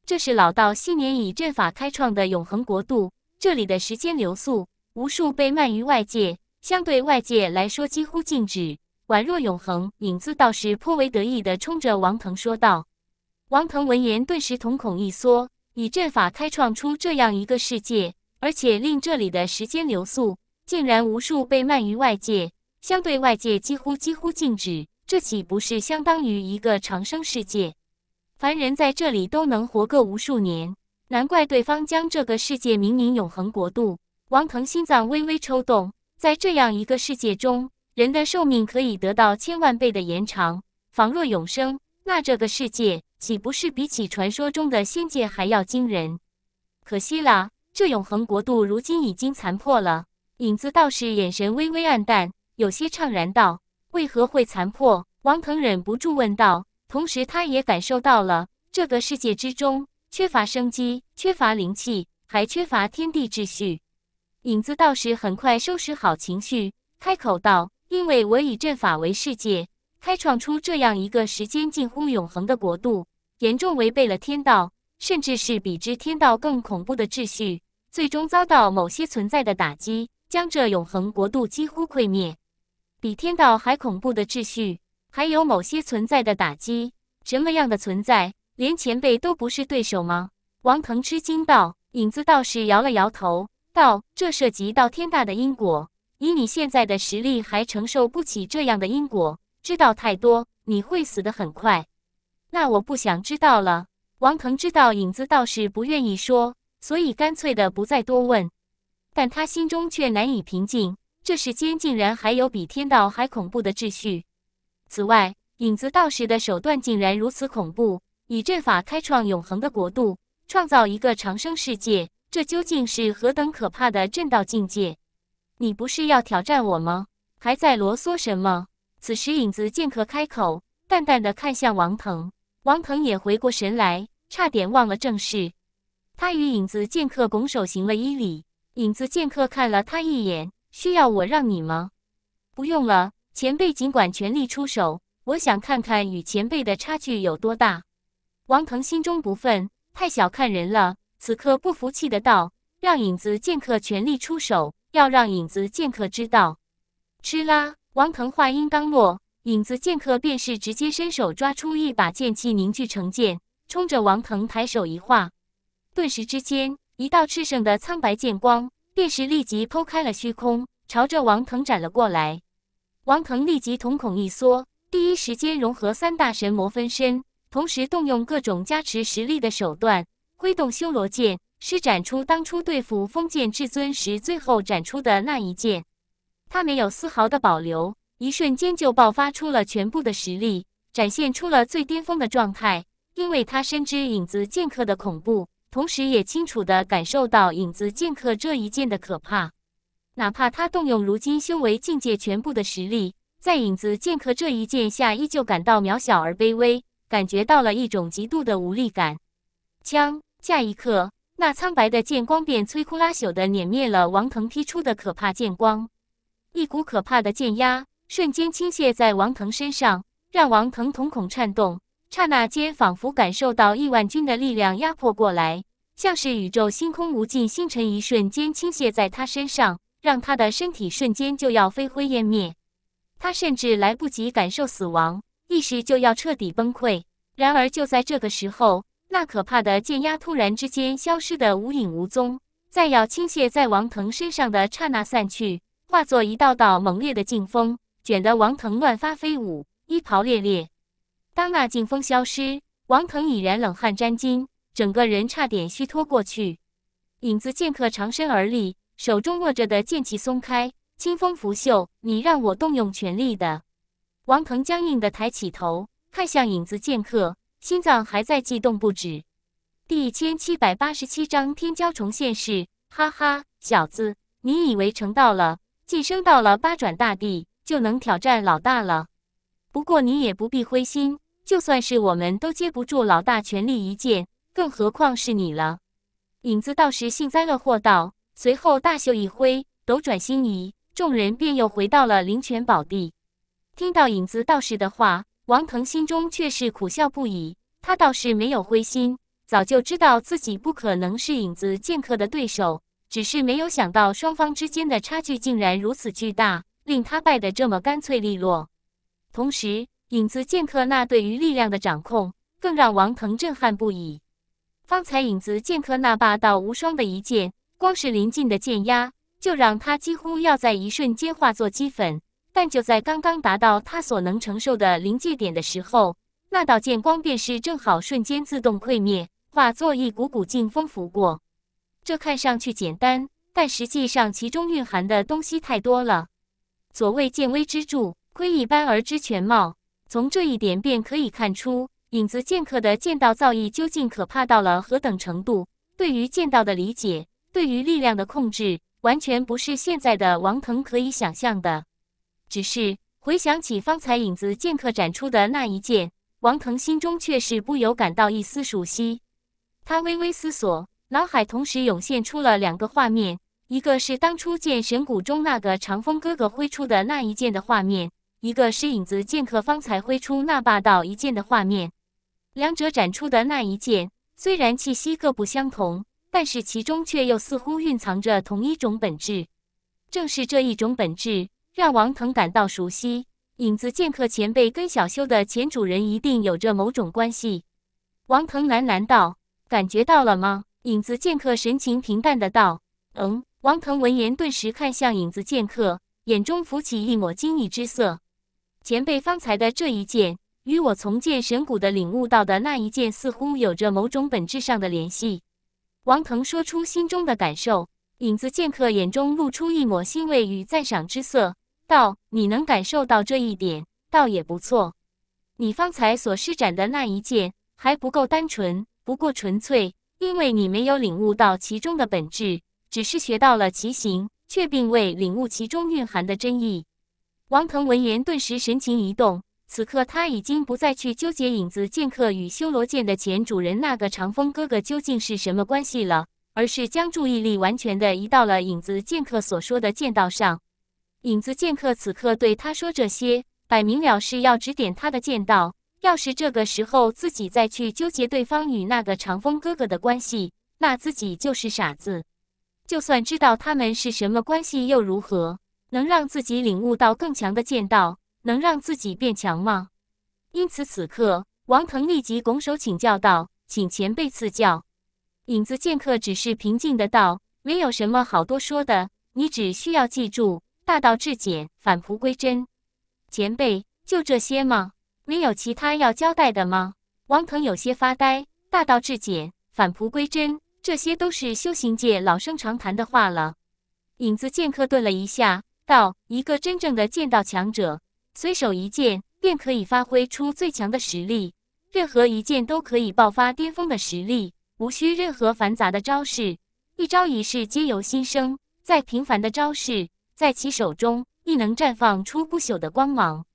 这是老道昔年以阵法开创的永恒国度，这里的时间流速无数倍慢于外界，相对外界来说几乎静止。宛若永恒，影子倒是颇为得意的冲着王腾说道。王腾闻言，顿时瞳孔一缩，以阵法开创出这样一个世界，而且令这里的时间流速竟然无数倍慢于外界，相对外界几乎几乎静止，这岂不是相当于一个长生世界？凡人在这里都能活个无数年，难怪对方将这个世界命名永恒国度。王腾心脏微微抽动，在这样一个世界中。人的寿命可以得到千万倍的延长，仿若永生，那这个世界岂不是比起传说中的仙界还要惊人？可惜啦，这永恒国度如今已经残破了。影子道士眼神微微暗淡，有些怅然道：“为何会残破？”王腾忍不住问道，同时他也感受到了这个世界之中缺乏生机，缺乏灵气，还缺乏天地秩序。影子道士很快收拾好情绪，开口道。因为我以阵法为世界，开创出这样一个时间近乎永恒的国度，严重违背了天道，甚至是比之天道更恐怖的秩序，最终遭到某些存在的打击，将这永恒国度几乎毁灭。比天道还恐怖的秩序，还有某些存在的打击，什么样的存在，连前辈都不是对手吗？王腾吃惊道。影子道士摇了摇头，道：“这涉及到天大的因果。”以你现在的实力，还承受不起这样的因果。知道太多，你会死得很快。那我不想知道了。王腾知道影子道士不愿意说，所以干脆的不再多问。但他心中却难以平静。这世间竟然还有比天道还恐怖的秩序。此外，影子道士的手段竟然如此恐怖，以阵法开创永恒的国度，创造一个长生世界，这究竟是何等可怕的阵道境界？你不是要挑战我吗？还在啰嗦什么？此时影子剑客开口，淡淡的看向王腾。王腾也回过神来，差点忘了正事。他与影子剑客拱手行了一礼。影子剑客看了他一眼：“需要我让你吗？”“不用了，前辈尽管全力出手，我想看看与前辈的差距有多大。”王腾心中不忿，太小看人了。此刻不服气的道：“让影子剑客全力出手。”要让影子剑客知道，吃啦！王腾话音刚落，影子剑客便是直接伸手抓出一把剑气，凝聚成剑，冲着王腾抬手一划，顿时之间，一道炽盛的苍白剑光便是立即剖开了虚空，朝着王腾斩了过来。王腾立即瞳孔一缩，第一时间融合三大神魔分身，同时动用各种加持实力的手段，挥动修罗剑。施展出当初对付封建至尊时最后展出的那一剑，他没有丝毫的保留，一瞬间就爆发出了全部的实力，展现出了最巅峰的状态。因为他深知影子剑客的恐怖，同时也清楚地感受到影子剑客这一剑的可怕。哪怕他动用如今修为境界全部的实力，在影子剑客这一剑下依旧感到渺小而卑微，感觉到了一种极度的无力感。枪，下一刻。那苍白的剑光便摧枯拉朽地碾灭了王腾劈出的可怕剑光，一股可怕的剑压瞬间倾泻在王腾身上，让王腾瞳孔颤动，刹那间仿佛感受到亿万钧的力量压迫过来，像是宇宙星空无尽星辰一瞬间倾泻在他身上，让他的身体瞬间就要飞灰烟灭，他甚至来不及感受死亡，意识就要彻底崩溃。然而就在这个时候。那可怕的剑压突然之间消失得无影无踪，在要倾泻在王腾身上的刹那散去，化作一道道猛烈的劲风，卷得王腾乱发飞舞，衣袍猎猎。当那劲风消失，王腾已然冷汗沾襟，整个人差点虚脱过去。影子剑客长身而立，手中握着的剑气松开，清风拂袖。你让我动用全力的，王腾僵硬地抬起头，看向影子剑客。心脏还在悸动不止。第一千七百八十七章天骄重现世。哈哈，小子，你以为成道了，晋升到了八转大帝，就能挑战老大了？不过你也不必灰心，就算是我们都接不住老大全力一剑，更何况是你了。影子道士幸灾乐祸道，随后大袖一挥，斗转星移，众人便又回到了灵泉宝地。听到影子道士的话。王腾心中却是苦笑不已，他倒是没有灰心，早就知道自己不可能是影子剑客的对手，只是没有想到双方之间的差距竟然如此巨大，令他败得这么干脆利落。同时，影子剑客那对于力量的掌控，更让王腾震撼不已。方才影子剑客那霸道无双的一剑，光是临近的剑压，就让他几乎要在一瞬间化作齑粉。但就在刚刚达到他所能承受的临界点的时候，那道剑光便是正好瞬间自动溃灭，化作一股股劲风拂过。这看上去简单，但实际上其中蕴含的东西太多了。所谓见微知著，窥一斑而知全貌，从这一点便可以看出影子剑客的剑道造诣究竟可怕到了何等程度。对于剑道的理解，对于力量的控制，完全不是现在的王腾可以想象的。只是回想起方才影子剑客展出的那一剑，王腾心中却是不由感到一丝熟悉。他微微思索，脑海同时涌现出了两个画面：一个是当初剑神谷中那个长风哥哥挥出的那一剑的画面，一个是影子剑客方才挥出那霸道一剑的画面。两者展出的那一剑虽然气息各不相同，但是其中却又似乎蕴藏着同一种本质。正是这一种本质。让王腾感到熟悉，影子剑客前辈跟小修的前主人一定有着某种关系。王腾喃喃道：“感觉到了吗？”影子剑客神情平淡的道：“嗯。”王腾闻言顿时看向影子剑客，眼中浮起一抹惊异之色。前辈方才的这一剑，与我从剑神谷的领悟到的那一剑似乎有着某种本质上的联系。王腾说出心中的感受，影子剑客眼中露出一抹欣慰与赞赏之色。道：“你能感受到这一点，倒也不错。你方才所施展的那一剑还不够单纯，不够纯粹，因为你没有领悟到其中的本质，只是学到了其形，却并未领悟其中蕴含的真意。”王腾闻言，顿时神情一动。此刻他已经不再去纠结影子剑客与修罗剑的前主人那个长风哥哥究竟是什么关系了，而是将注意力完全的移到了影子剑客所说的剑道上。影子剑客此刻对他说这些，摆明了是要指点他的剑道。要是这个时候自己再去纠结对方与那个长风哥哥的关系，那自己就是傻子。就算知道他们是什么关系又如何？能让自己领悟到更强的剑道，能让自己变强吗？因此此刻，王腾立即拱手请教道：“请前辈赐教。”影子剑客只是平静的道：“没有什么好多说的，你只需要记住。”大道至简，返璞归真。前辈，就这些吗？你有其他要交代的吗？王腾有些发呆。大道至简，返璞归真，这些都是修行界老生常谈的话了。影子剑客顿了一下，道：“一个真正的剑道强者，随手一剑便可以发挥出最强的实力，任何一剑都可以爆发巅峰的实力，无需任何繁杂的招式，一招一式皆由心生。再平凡的招式。”在其手中，亦能绽放出不朽的光芒。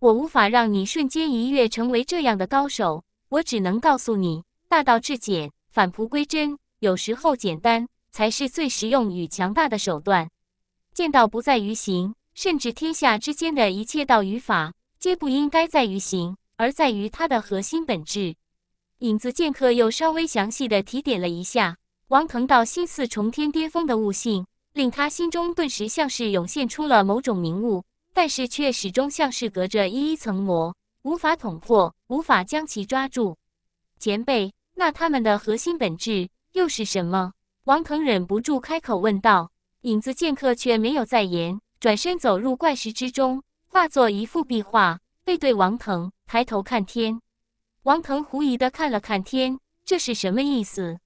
我无法让你瞬间一跃成为这样的高手，我只能告诉你：大道至简，返璞归真。有时候，简单才是最实用与强大的手段。剑道不在于形，甚至天下之间的一切道与法，皆不应该在于形，而在于它的核心本质。影子剑客又稍微详细的提点了一下王腾道心似重天巅峰的悟性。令他心中顿时像是涌现出了某种明悟，但是却始终像是隔着一一层膜，无法捅破，无法将其抓住。前辈，那他们的核心本质又是什么？王腾忍不住开口问道。影子剑客却没有再言，转身走入怪石之中，化作一幅壁画，背对王腾，抬头看天。王腾狐疑的看了看天，这是什么意思？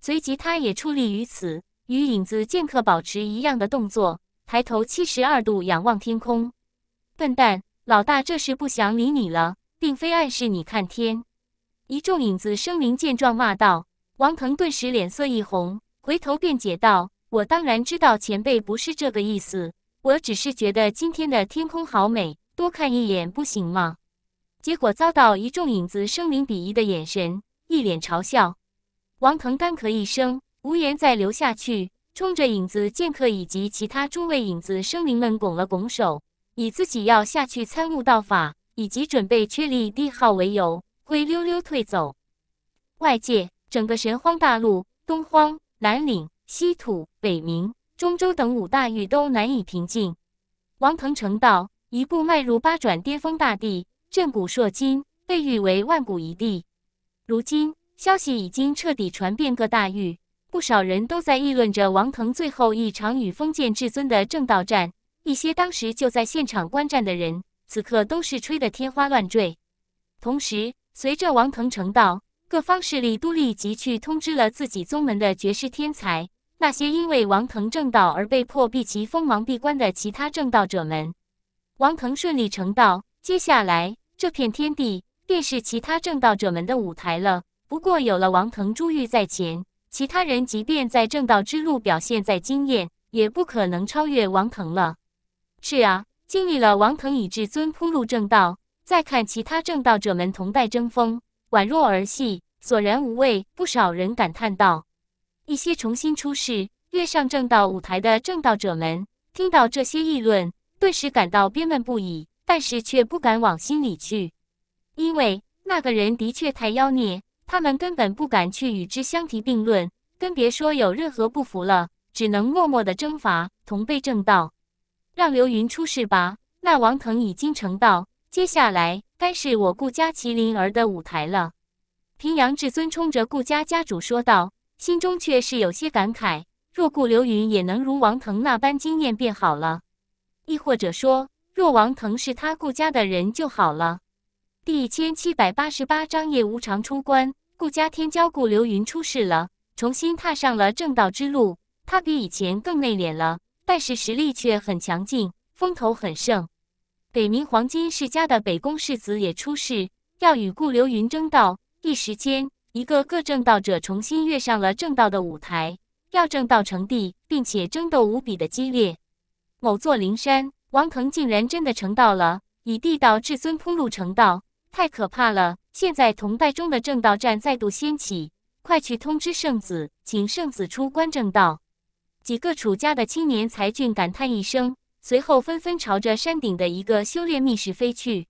随即他也矗立于此。与影子剑客保持一样的动作，抬头七十二度仰望天空。笨蛋，老大这是不想理你了，并非暗示你看天。一众影子生灵见状骂道：“王腾，顿时脸色一红，回头辩解道：‘我当然知道前辈不是这个意思，我只是觉得今天的天空好美，多看一眼不行吗？’”结果遭到一众影子生灵鄙夷的眼神，一脸嘲笑。王腾干咳一声。无言再留下去，冲着影子剑客以及其他诸位影子生灵们拱了拱手，以自己要下去参悟道法以及准备确立帝号为由，灰溜溜退走。外界，整个神荒大陆，东荒、南岭、西土、北冥、中州等五大域都难以平静。王腾成道，一步迈入八转巅峰大地，震古烁今，被誉为万古一帝。如今，消息已经彻底传遍各大域。不少人都在议论着王腾最后一场与封建至尊的正道战，一些当时就在现场观战的人，此刻都是吹得天花乱坠。同时，随着王腾成道，各方势力都立即去通知了自己宗门的绝世天才。那些因为王腾正道而被迫避其锋芒闭关的其他正道者们，王腾顺利成道，接下来这片天地便是其他正道者们的舞台了。不过，有了王腾珠玉在前。其他人即便在正道之路表现再惊艳，也不可能超越王腾了。是啊，经历了王腾以至尊铺路正道，再看其他正道者们同代争锋，宛若儿戏，索然无味。不少人感叹道：“一些重新出世、跃上正道舞台的正道者们，听到这些议论，顿时感到憋闷不已，但是却不敢往心里去，因为那个人的确太妖孽。”他们根本不敢去与之相提并论，更别说有任何不服了，只能默默的征伐，同辈正道。让刘云出世吧，那王腾已经成道，接下来该是我顾家麒麟儿的舞台了。平阳至尊冲着顾家家主说道，心中却是有些感慨：若顾刘云也能如王腾那般惊艳便好了，亦或者说，若王腾是他顾家的人就好了。第一千七百八十八章夜无常出关。顾家天骄顾流云出世了，重新踏上了正道之路。他比以前更内敛了，但是实力却很强劲，风头很盛。北冥黄金世家的北宫世子也出世，要与顾流云争道。一时间，一个个正道者重新跃上了正道的舞台，要正道成帝，并且争斗无比的激烈。某座灵山，王腾竟然真的成道了，以地道至尊铺路成道。太可怕了！现在同代中的正道战再度掀起，快去通知圣子，请圣子出关正道。几个楚家的青年才俊感叹一声，随后纷纷朝着山顶的一个修炼密室飞去。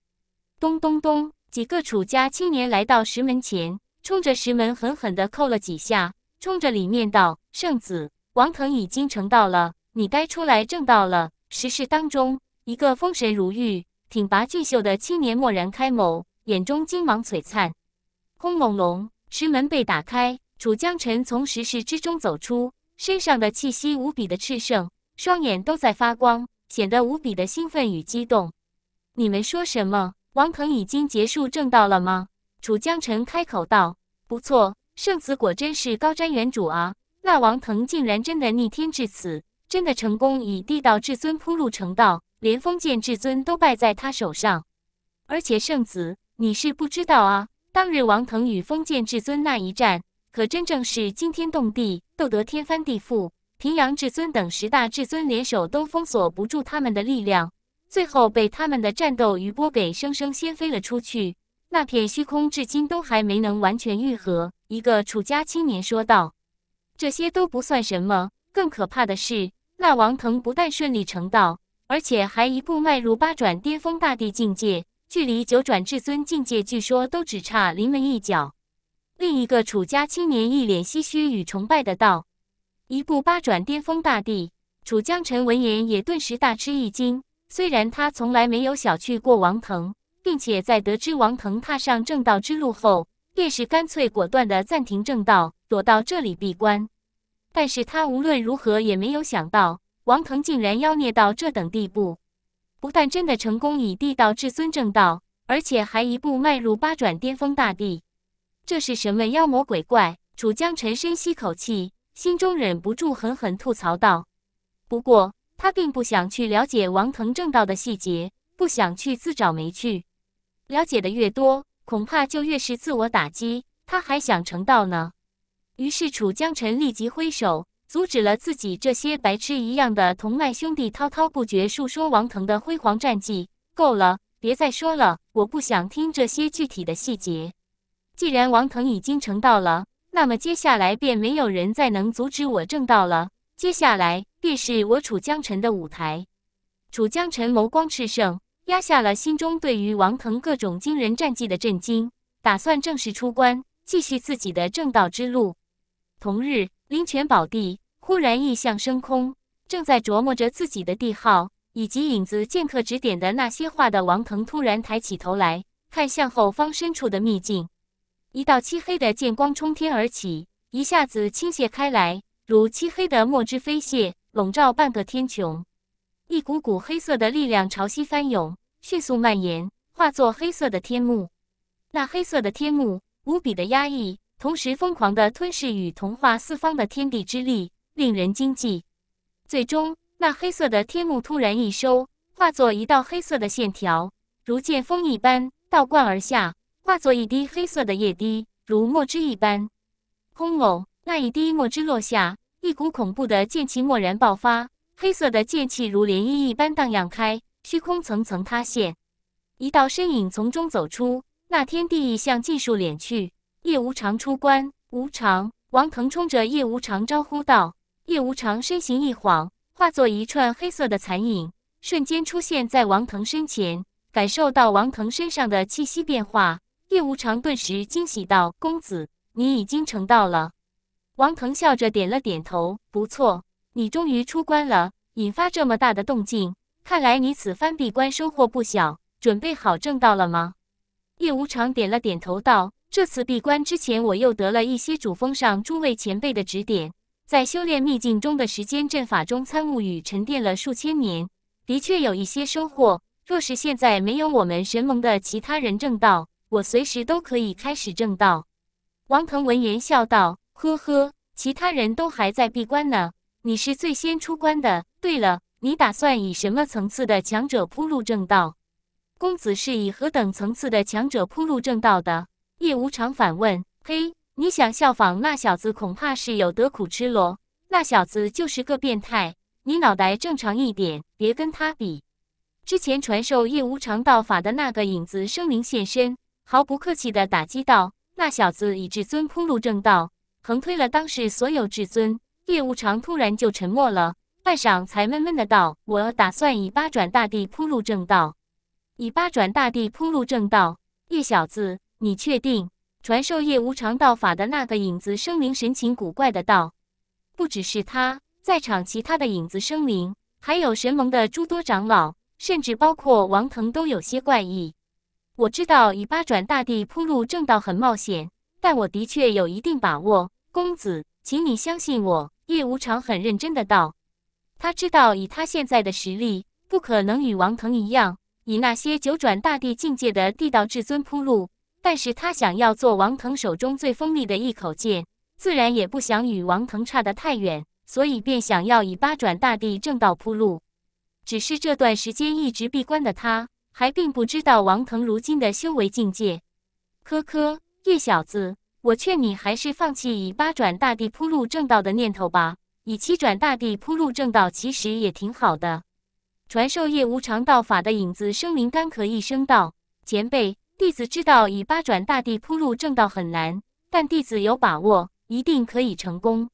咚咚咚！几个楚家青年来到石门前，冲着石门狠狠地扣了几下，冲着里面道：“圣子，王腾已经成道了，你该出来正道了。”石室当中，一个丰神如玉、挺拔俊秀的青年蓦然开眸。眼中金芒璀璨，轰隆隆，石门被打开，楚江辰从石室之中走出，身上的气息无比的炽盛，双眼都在发光，显得无比的兴奋与激动。你们说什么？王腾已经结束正道了吗？楚江辰开口道：“不错，圣子果真是高瞻远瞩啊！那王腾竟然真的逆天至此，真的成功以地道至尊铺路成道，连封建至尊都败在他手上，而且圣子。”你是不知道啊！当日王腾与封建至尊那一战，可真正是惊天动地，斗得天翻地覆。平阳至尊等十大至尊联手都封锁不住他们的力量，最后被他们的战斗余波给生生掀飞了出去。那片虚空至今都还没能完全愈合。一个楚家青年说道：“这些都不算什么，更可怕的是，那王腾不但顺利成道，而且还一步迈入八转巅峰大帝境界。”距离九转至尊境界，据说都只差临门一脚。另一个楚家青年一脸唏嘘与崇拜的道：“一步八转巅峰大帝。”楚江辰闻言也顿时大吃一惊。虽然他从来没有小去过王腾，并且在得知王腾踏上正道之路后，便是干脆果断的暂停正道，躲到这里闭关。但是他无论如何也没有想到，王腾竟然妖孽到这等地步。不但真的成功以地道至尊正道，而且还一步迈入八转巅峰大帝，这是什么妖魔鬼怪？楚江辰深吸口气，心中忍不住狠狠吐槽道。不过他并不想去了解王腾正道的细节，不想去自找没趣。了解的越多，恐怕就越是自我打击。他还想成道呢。于是楚江辰立即挥手。阻止了自己这些白痴一样的同脉兄弟滔滔不绝述说王腾的辉煌战绩。够了，别再说了，我不想听这些具体的细节。既然王腾已经成道了，那么接下来便没有人再能阻止我正道了。接下来便是我楚江辰的舞台。楚江辰眸光炽盛，压下了心中对于王腾各种惊人战绩的震惊，打算正式出关，继续自己的正道之路。同日。灵泉宝地，忽然异象升空。正在琢磨着自己的帝号以及影子剑客指点的那些话的王腾，突然抬起头来看向后方深处的秘境。一道漆黑的剑光冲天而起，一下子倾泻开来，如漆黑的墨汁飞泻，笼罩半个天穹。一股股黑色的力量潮汐翻涌，迅速蔓延，化作黑色的天幕。那黑色的天幕，无比的压抑。同时疯狂的吞噬与同化四方的天地之力，令人惊悸。最终，那黑色的天幕突然一收，化作一道黑色的线条，如剑锋一般倒灌而下，化作一滴黑色的液滴，如墨汁一般。轰！那一滴墨汁落下，一股恐怖的剑气蓦然爆发，黑色的剑气如涟漪一般荡漾开，虚空层层塌陷。一道身影从中走出，那天地一象尽数敛去。叶无常出关，无常王腾冲着叶无常招呼道：“叶无常，身形一晃，化作一串黑色的残影，瞬间出现在王腾身前。感受到王腾身上的气息变化，叶无常顿时惊喜道：‘公子，你已经成道了。’王腾笑着点了点头：‘不错，你终于出关了。引发这么大的动静，看来你此番闭关收获不小。准备好证道了吗？’叶无常点了点头道。”这次闭关之前，我又得了一些主峰上诸位前辈的指点，在修炼秘境中的时间阵法中参悟与沉淀了数千年，的确有一些收获。若是现在没有我们神盟的其他人正道，我随时都可以开始正道。王腾闻言笑道：“呵呵，其他人都还在闭关呢，你是最先出关的。对了，你打算以什么层次的强者铺路正道？公子是以何等层次的强者铺路正道的？”叶无常反问：“嘿，你想效仿那小子，恐怕是有得苦吃喽。那小子就是个变态，你脑袋正常一点，别跟他比。”之前传授叶无常道法的那个影子生灵现身，毫不客气的打击道：“那小子以至尊铺路正道，横推了当时所有至尊。”叶无常突然就沉默了，半晌才闷闷的道：“我打算以八转大帝铺路正道，以八转大帝铺路正道，叶小子。”你确定传授叶无常道法的那个影子生灵神情古怪的道？不只是他，在场其他的影子生灵，还有神盟的诸多长老，甚至包括王腾，都有些怪异。我知道以八转大帝铺路正道很冒险，但我的确有一定把握。公子，请你相信我。叶无常很认真的道，他知道以他现在的实力，不可能与王腾一样，以那些九转大帝境界的地道至尊铺路。但是他想要做王腾手中最锋利的一口剑，自然也不想与王腾差得太远，所以便想要以八转大地正道铺路。只是这段时间一直闭关的他，还并不知道王腾如今的修为境界。呵呵，叶小子，我劝你还是放弃以八转大地铺路正道的念头吧。以七转大地铺路正道其实也挺好的。传授叶无常道法的影子生灵干咳一声道：“前辈。”弟子知道以八转大帝铺路正道很难，但弟子有把握，一定可以成功。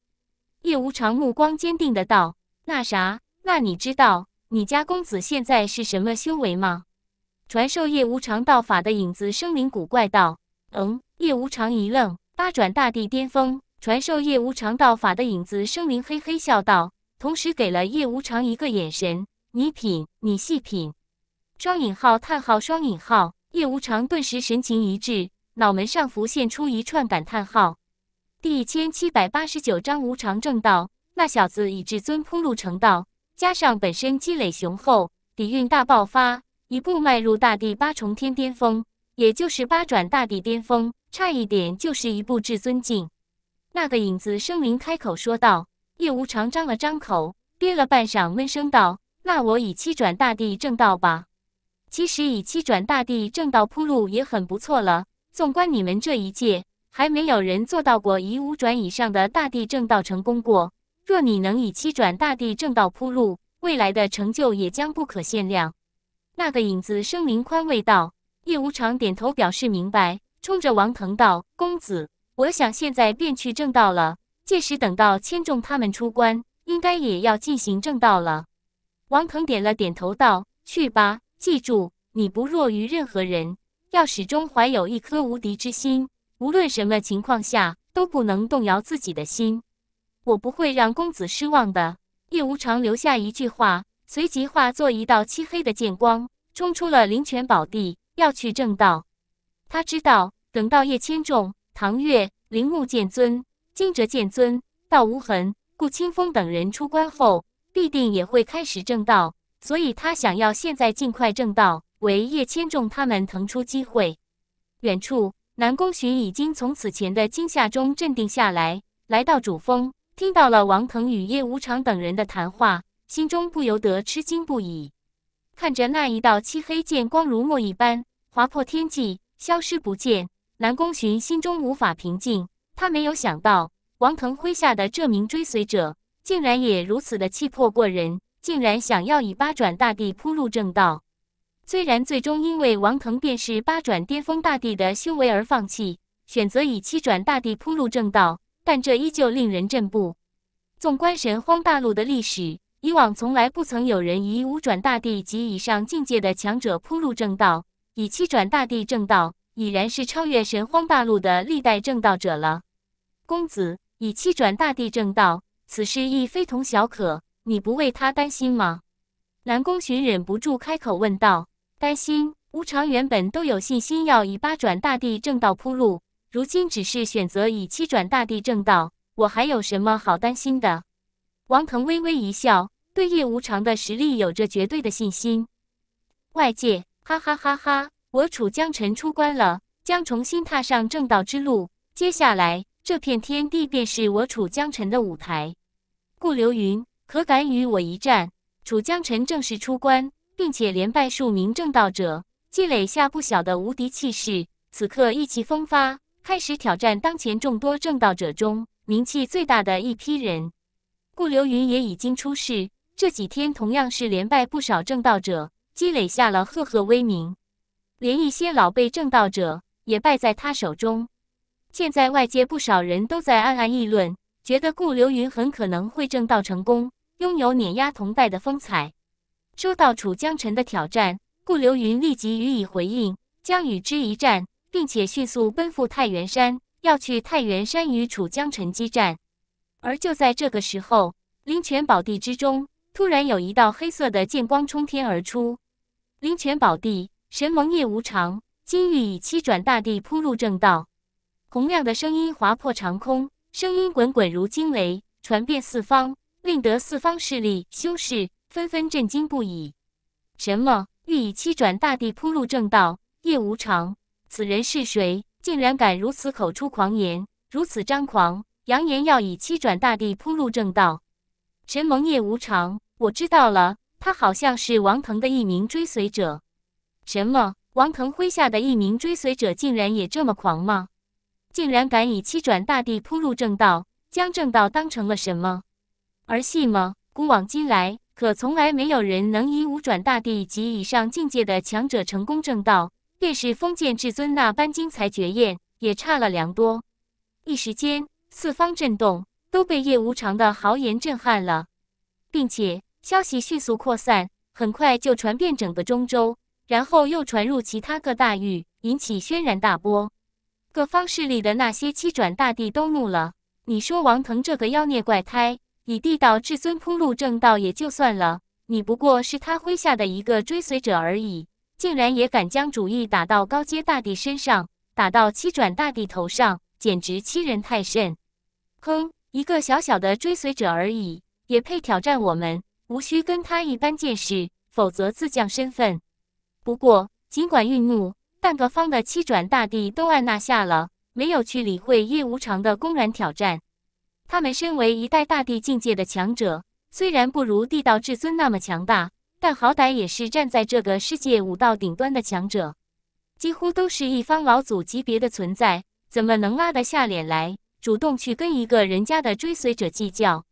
叶无常目光坚定的道：“那啥，那你知道你家公子现在是什么修为吗？”传授叶无常道法的影子生灵古怪道：“嗯。”叶无常一愣，八转大帝巅峰。传授叶无常道法的影子生灵嘿嘿笑道，同时给了叶无常一个眼神：“你品，你细品。”双引号叹号双引号。叶无常顿时神情一滞，脑门上浮现出一串感叹号。第一千七百八十九章无常正道。那小子以至尊铺路成道，加上本身积累雄厚，底蕴大爆发，一步迈入大地八重天巅峰，也就是八转大地巅峰，差一点就是一步至尊境。那个影子生灵开口说道。叶无常张了张口，憋了半晌，闷声道：“那我以七转大地正道吧。”其实以七转大帝正道铺路也很不错了。纵观你们这一届，还没有人做到过以五转以上的大帝正道成功过。若你能以七转大帝正道铺路，未来的成就也将不可限量。那个影子声灵宽慰道：“叶无常，点头表示明白，冲着王腾道：‘公子，我想现在便去正道了。’届时等到千众他们出关，应该也要进行正道了。”王腾点了点头道：“去吧。”记住，你不弱于任何人，要始终怀有一颗无敌之心，无论什么情况下都不能动摇自己的心。我不会让公子失望的。叶无常留下一句话，随即化作一道漆黑的剑光，冲出了灵泉宝地，要去正道。他知道，等到叶千重、唐月、铃木剑尊、金哲剑尊、道无痕、顾清风等人出关后，必定也会开始正道。所以他想要现在尽快挣到，为叶千重他们腾出机会。远处，南宫寻已经从此前的惊吓中镇定下来，来到主峰，听到了王腾与叶无常等人的谈话，心中不由得吃惊不已。看着那一道漆黑剑光如墨一般划破天际，消失不见，南宫寻心中无法平静。他没有想到，王腾麾下的这名追随者，竟然也如此的气魄过人。竟然想要以八转大帝铺路正道，虽然最终因为王腾便是八转巅峰大帝的修为而放弃，选择以七转大帝铺路正道，但这依旧令人震怖。纵观神荒大陆的历史，以往从来不曾有人以五转大帝及以上境界的强者铺路正道，以七转大帝正道，已然是超越神荒大陆的历代正道者了。公子以七转大帝正道，此事亦非同小可。你不为他担心吗？南宫寻忍不住开口问道。担心？无常原本都有信心要以八转大地正道铺路，如今只是选择以七转大地正道，我还有什么好担心的？王腾微微一笑，对叶无常的实力有着绝对的信心。外界，哈哈哈哈！我楚江辰出关了，将重新踏上正道之路。接下来，这片天地便是我楚江辰的舞台。顾流云。可敢与我一战？楚江臣正式出关，并且连败数名正道者，积累下不小的无敌气势。此刻意气风发，开始挑战当前众多正道者中名气最大的一批人。顾流云也已经出世，这几天同样是连败不少正道者，积累下了赫赫威名，连一些老辈正道者也败在他手中。现在外界不少人都在暗暗议论，觉得顾流云很可能会正道成功。拥有碾压同代的风采，收到楚江辰的挑战，顾流云立即予以回应，将与之一战，并且迅速奔赴太原山，要去太原山与楚江辰激战。而就在这个时候，灵泉宝地之中突然有一道黑色的剑光冲天而出。灵泉宝地，神盟业无常，金玉以七转大地铺入正道，洪亮的声音划破长空，声音滚滚如惊雷，传遍四方。令得四方势力修士纷纷震惊不已。什么欲以七转大帝铺路正道？叶无常，此人是谁？竟然敢如此口出狂言，如此张狂，扬言要以七转大帝铺路正道？神蒙叶无常，我知道了，他好像是王腾的一名追随者。什么？王腾麾下的一名追随者竟然也这么狂吗？竟然敢以七转大帝铺路正道，将正道当成了什么？儿戏吗？古往今来，可从来没有人能以五转大帝及以上境界的强者成功正道，便是封建至尊那般精彩绝艳，也差了良多。一时间，四方震动，都被叶无常的豪言震撼了，并且消息迅速扩散，很快就传遍整个中州，然后又传入其他各大域，引起轩然大波。各方势力的那些七转大帝都怒了，你说王腾这个妖孽怪胎！以地道至尊铺路正道也就算了，你不过是他麾下的一个追随者而已，竟然也敢将主意打到高阶大帝身上，打到七转大帝头上，简直欺人太甚！哼，一个小小的追随者而已，也配挑战我们？无需跟他一般见识，否则自降身份。不过，尽管愠怒，但各方的七转大帝都按捺下了，没有去理会叶无常的公然挑战。他们身为一代大帝境界的强者，虽然不如地道至尊那么强大，但好歹也是站在这个世界武道顶端的强者，几乎都是一方老祖级别的存在，怎么能拉得下脸来主动去跟一个人家的追随者计较？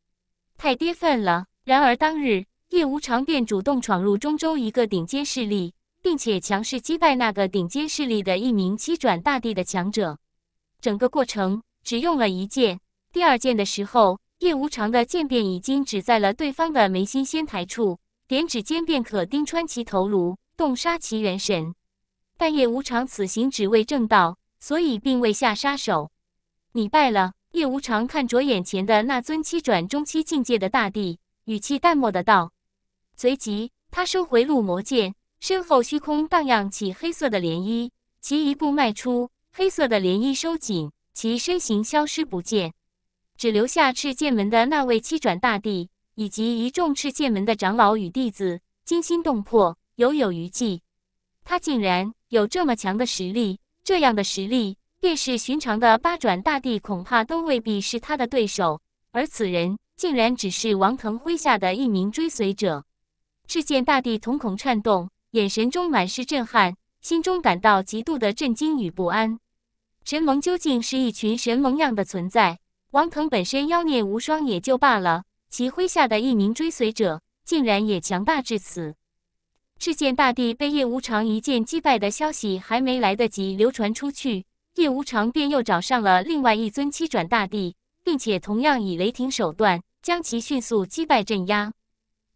太跌份了。然而当日，叶无常便主动闯入中州一个顶尖势力，并且强势击败那个顶尖势力的一名七转大帝的强者，整个过程只用了一剑。第二剑的时候，叶无常的剑便已经指在了对方的眉心仙台处，点指间便可钉穿其头颅，洞杀其元神。但叶无常此行只为正道，所以并未下杀手。你败了。叶无常看着眼前的那尊七转中期境界的大帝，语气淡漠的道。随即，他收回路魔剑，身后虚空荡漾起黑色的涟漪。其一步迈出，黑色的涟漪收紧，其身形消失不见。只留下赤剑门的那位七转大帝以及一众赤剑门的长老与弟子，惊心动魄，犹有余悸。他竟然有这么强的实力！这样的实力，便是寻常的八转大帝，恐怕都未必是他的对手。而此人，竟然只是王腾麾下的一名追随者。赤剑大帝瞳孔颤动，眼神中满是震撼，心中感到极度的震惊与不安。神盟究竟是一群神盟样的存在？王腾本身妖孽无双也就罢了，其麾下的一名追随者竟然也强大至此。赤剑大帝被叶无常一剑击败的消息还没来得及流传出去，叶无常便又找上了另外一尊七转大帝，并且同样以雷霆手段将其迅速击败镇压。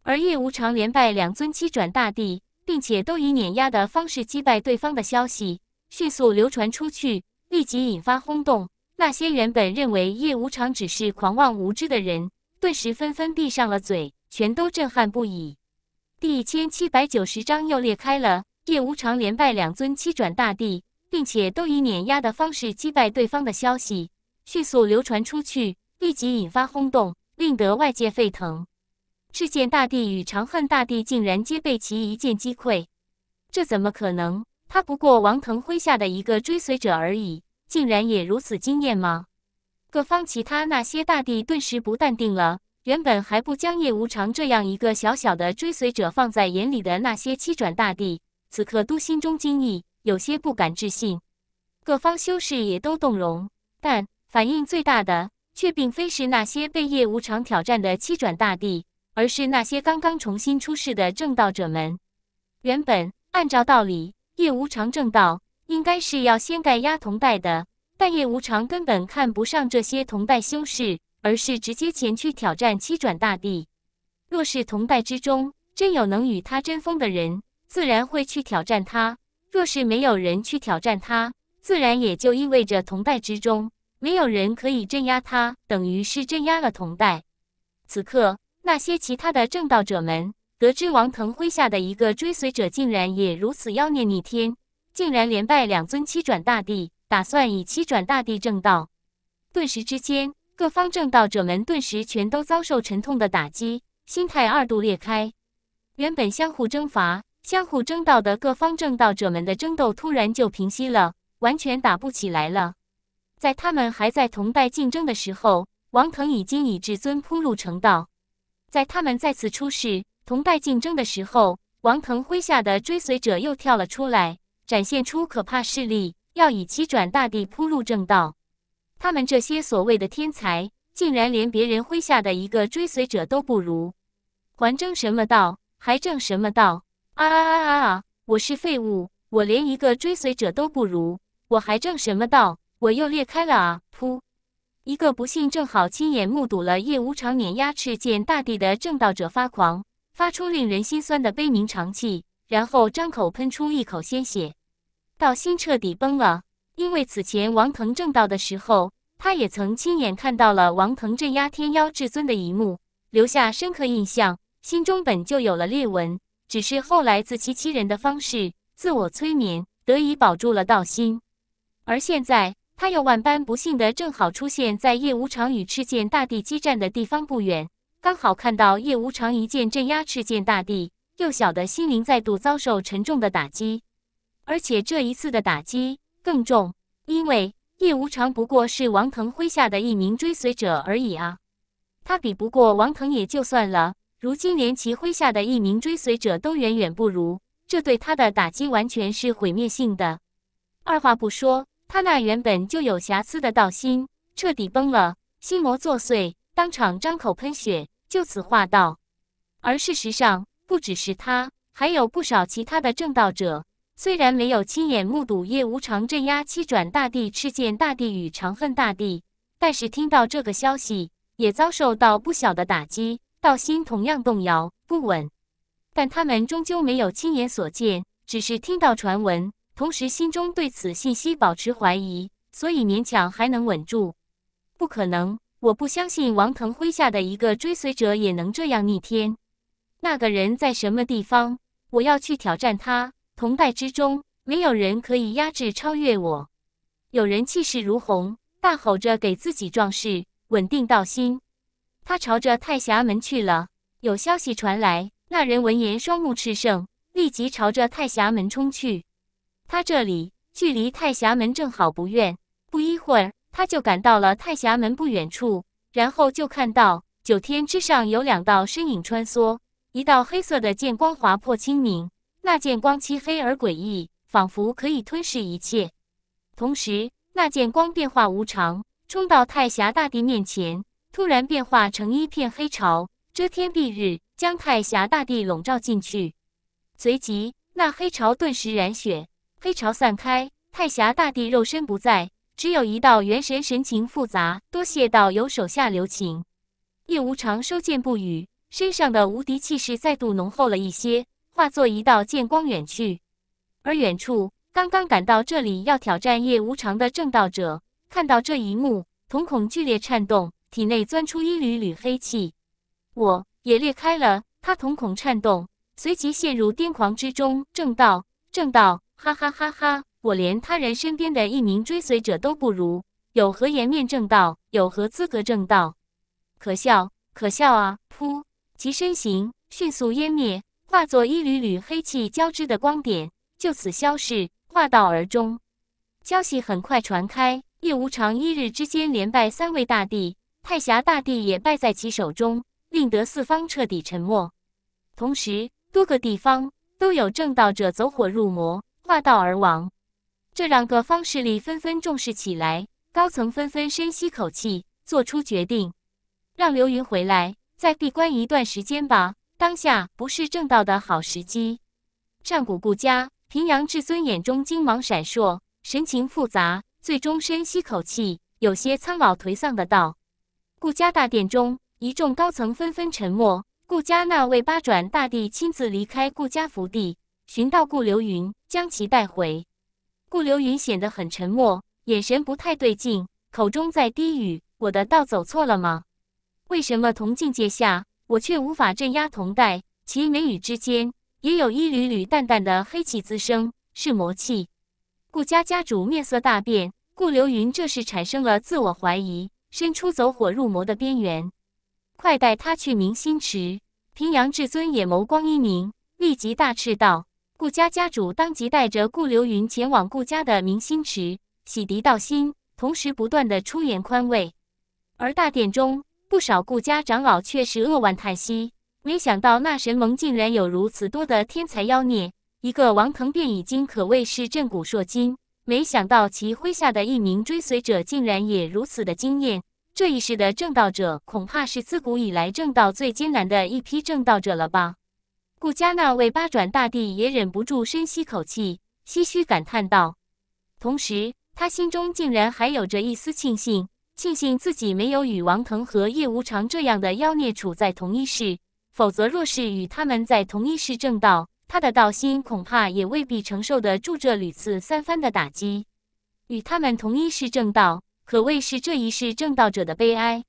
而叶无常连败两尊七转大帝，并且都以碾压的方式击败对方的消息迅速流传出去，立即引发轰动。那些原本认为叶无常只是狂妄无知的人，顿时纷纷闭上了嘴，全都震撼不已。第一千七百九十章又裂开了。叶无常连败两尊七转大帝，并且都以碾压的方式击败对方的消息迅速流传出去，立即引发轰动，令得外界沸腾。赤剑大帝与长恨大帝竟然皆被其一剑击溃，这怎么可能？他不过王腾麾下的一个追随者而已。竟然也如此惊艳吗？各方其他那些大帝顿时不淡定了。原本还不将叶无常这样一个小小的追随者放在眼里的那些七转大帝，此刻都心中惊异，有些不敢置信。各方修士也都动容，但反应最大的却并非是那些被叶无常挑战的七转大帝，而是那些刚刚重新出世的正道者们。原本按照道理，叶无常正道。应该是要先盖压铜带的，但叶无常根本看不上这些铜带修士，而是直接前去挑战七转大帝。若是铜带之中真有能与他争锋的人，自然会去挑战他；若是没有人去挑战他，自然也就意味着铜带之中没有人可以镇压他，等于是镇压了铜带。此刻，那些其他的正道者们得知王腾麾下的一个追随者竟然也如此妖孽逆天。竟然连败两尊七转大帝，打算以七转大帝正道。顿时之间，各方正道者们顿时全都遭受沉痛的打击，心态二度裂开。原本相互征伐、相互争道的各方正道者们的争斗突然就平息了，完全打不起来了。在他们还在同代竞争的时候，王腾已经以至尊铺路成道。在他们再次出世、同代竞争的时候，王腾麾下的追随者又跳了出来。展现出可怕势力，要以七转大帝铺路正道。他们这些所谓的天才，竟然连别人麾下的一个追随者都不如，还争什么道？还争什么道？啊啊啊啊！啊！我是废物，我连一个追随者都不如，我还争什么道？我又裂开了啊！噗！一个不幸，正好亲眼目睹了叶无常碾压赤剑大帝的正道者发狂，发出令人心酸的悲鸣长气。然后张口喷出一口鲜血，道心彻底崩了。因为此前王腾正道的时候，他也曾亲眼看到了王腾镇压天妖至尊的一幕，留下深刻印象，心中本就有了裂纹。只是后来自欺欺人的方式，自我催眠，得以保住了道心。而现在他又万般不幸的正好出现在叶无常与赤剑大帝激战的地方不远，刚好看到叶无常一剑镇压赤剑大帝。幼小的心灵再度遭受沉重的打击，而且这一次的打击更重，因为叶无常不过是王腾麾下的一名追随者而已啊！他比不过王腾也就算了，如今连其麾下的一名追随者都远远不如，这对他的打击完全是毁灭性的。二话不说，他那原本就有瑕疵的道心彻底崩了，心魔作祟，当场张口喷血，就此化道。而事实上，不只是他，还有不少其他的正道者。虽然没有亲眼目睹叶无常镇压七转大帝、赤剑大帝与长恨大帝，但是听到这个消息，也遭受到不小的打击，道心同样动摇不稳。但他们终究没有亲眼所见，只是听到传闻，同时心中对此信息保持怀疑，所以勉强还能稳住。不可能，我不相信王腾辉下的一个追随者也能这样逆天。那个人在什么地方？我要去挑战他。同代之中，没有人可以压制超越我。有人气势如虹，大吼着给自己壮士，稳定道心。他朝着太霞门去了。有消息传来，那人闻言双目赤盛，立即朝着太霞门冲去。他这里距离太霞门正好不远，不一会儿他就赶到了太霞门不远处，然后就看到九天之上有两道身影穿梭。一道黑色的剑光划破清明，那剑光漆黑而诡异，仿佛可以吞噬一切。同时，那剑光变化无常，冲到太霞大帝面前，突然变化成一片黑潮，遮天蔽日，将太霞大帝笼罩进去。随即，那黑潮顿时染血，黑潮散开，太霞大帝肉身不在，只有一道元神，神情复杂。多谢道友手下留情。叶无常收剑不语。身上的无敌气势再度浓厚了一些，化作一道剑光远去。而远处刚刚赶到这里要挑战叶无常的正道者，看到这一幕，瞳孔剧烈颤动，体内钻出一缕缕黑气。我也裂开了。他瞳孔颤动，随即陷入癫狂之中。正道，正道，哈哈哈哈！我连他人身边的一名追随者都不如，有何颜面正道？有何资格正道？可笑，可笑啊！噗。其身形迅速湮灭，化作一缕缕黑气交织的光点，就此消逝，化道而终。消息很快传开，叶无常一日之间连败三位大帝，太霞大帝也败在其手中，令得四方彻底沉默。同时，多个地方都有正道者走火入魔，化道而亡，这让各方势力纷纷重视起来，高层纷纷深吸口气，做出决定，让流云回来。再闭关一段时间吧，当下不是正道的好时机。战鼓顾家平阳至尊眼中金芒闪烁，神情复杂，最终深吸口气，有些苍老颓丧的道：“顾家大殿中，一众高层纷纷沉默。顾家那位八转大帝亲自离开顾家福地，寻到顾流云，将其带回。顾流云显得很沉默，眼神不太对劲，口中在低语：‘我的道走错了吗？’”为什么同境界下，我却无法镇压同代？其眉宇之间也有一缕缕淡淡的黑气滋生，是魔气。顾家家主面色大变，顾流云这时产生了自我怀疑，伸出走火入魔的边缘。快带他去明心池！平阳至尊也眸光一凝，立即大斥道：“顾家家主，当即带着顾流云前往顾家的明心池，洗涤道心，同时不断的出言宽慰。”而大殿中。不少顾家长老却是扼腕叹息，没想到那神盟竟然有如此多的天才妖孽，一个王腾便已经可谓是震古烁今，没想到其麾下的一名追随者竟然也如此的惊艳，这一世的正道者恐怕是自古以来正道最艰难的一批正道者了吧。顾家那位八转大帝也忍不住深吸口气，唏嘘感叹道，同时他心中竟然还有着一丝庆幸。庆幸自己没有与王腾和叶无常这样的妖孽处在同一世，否则若是与他们在同一世正道，他的道心恐怕也未必承受得住这屡次三番的打击。与他们同一世正道，可谓是这一世正道者的悲哀。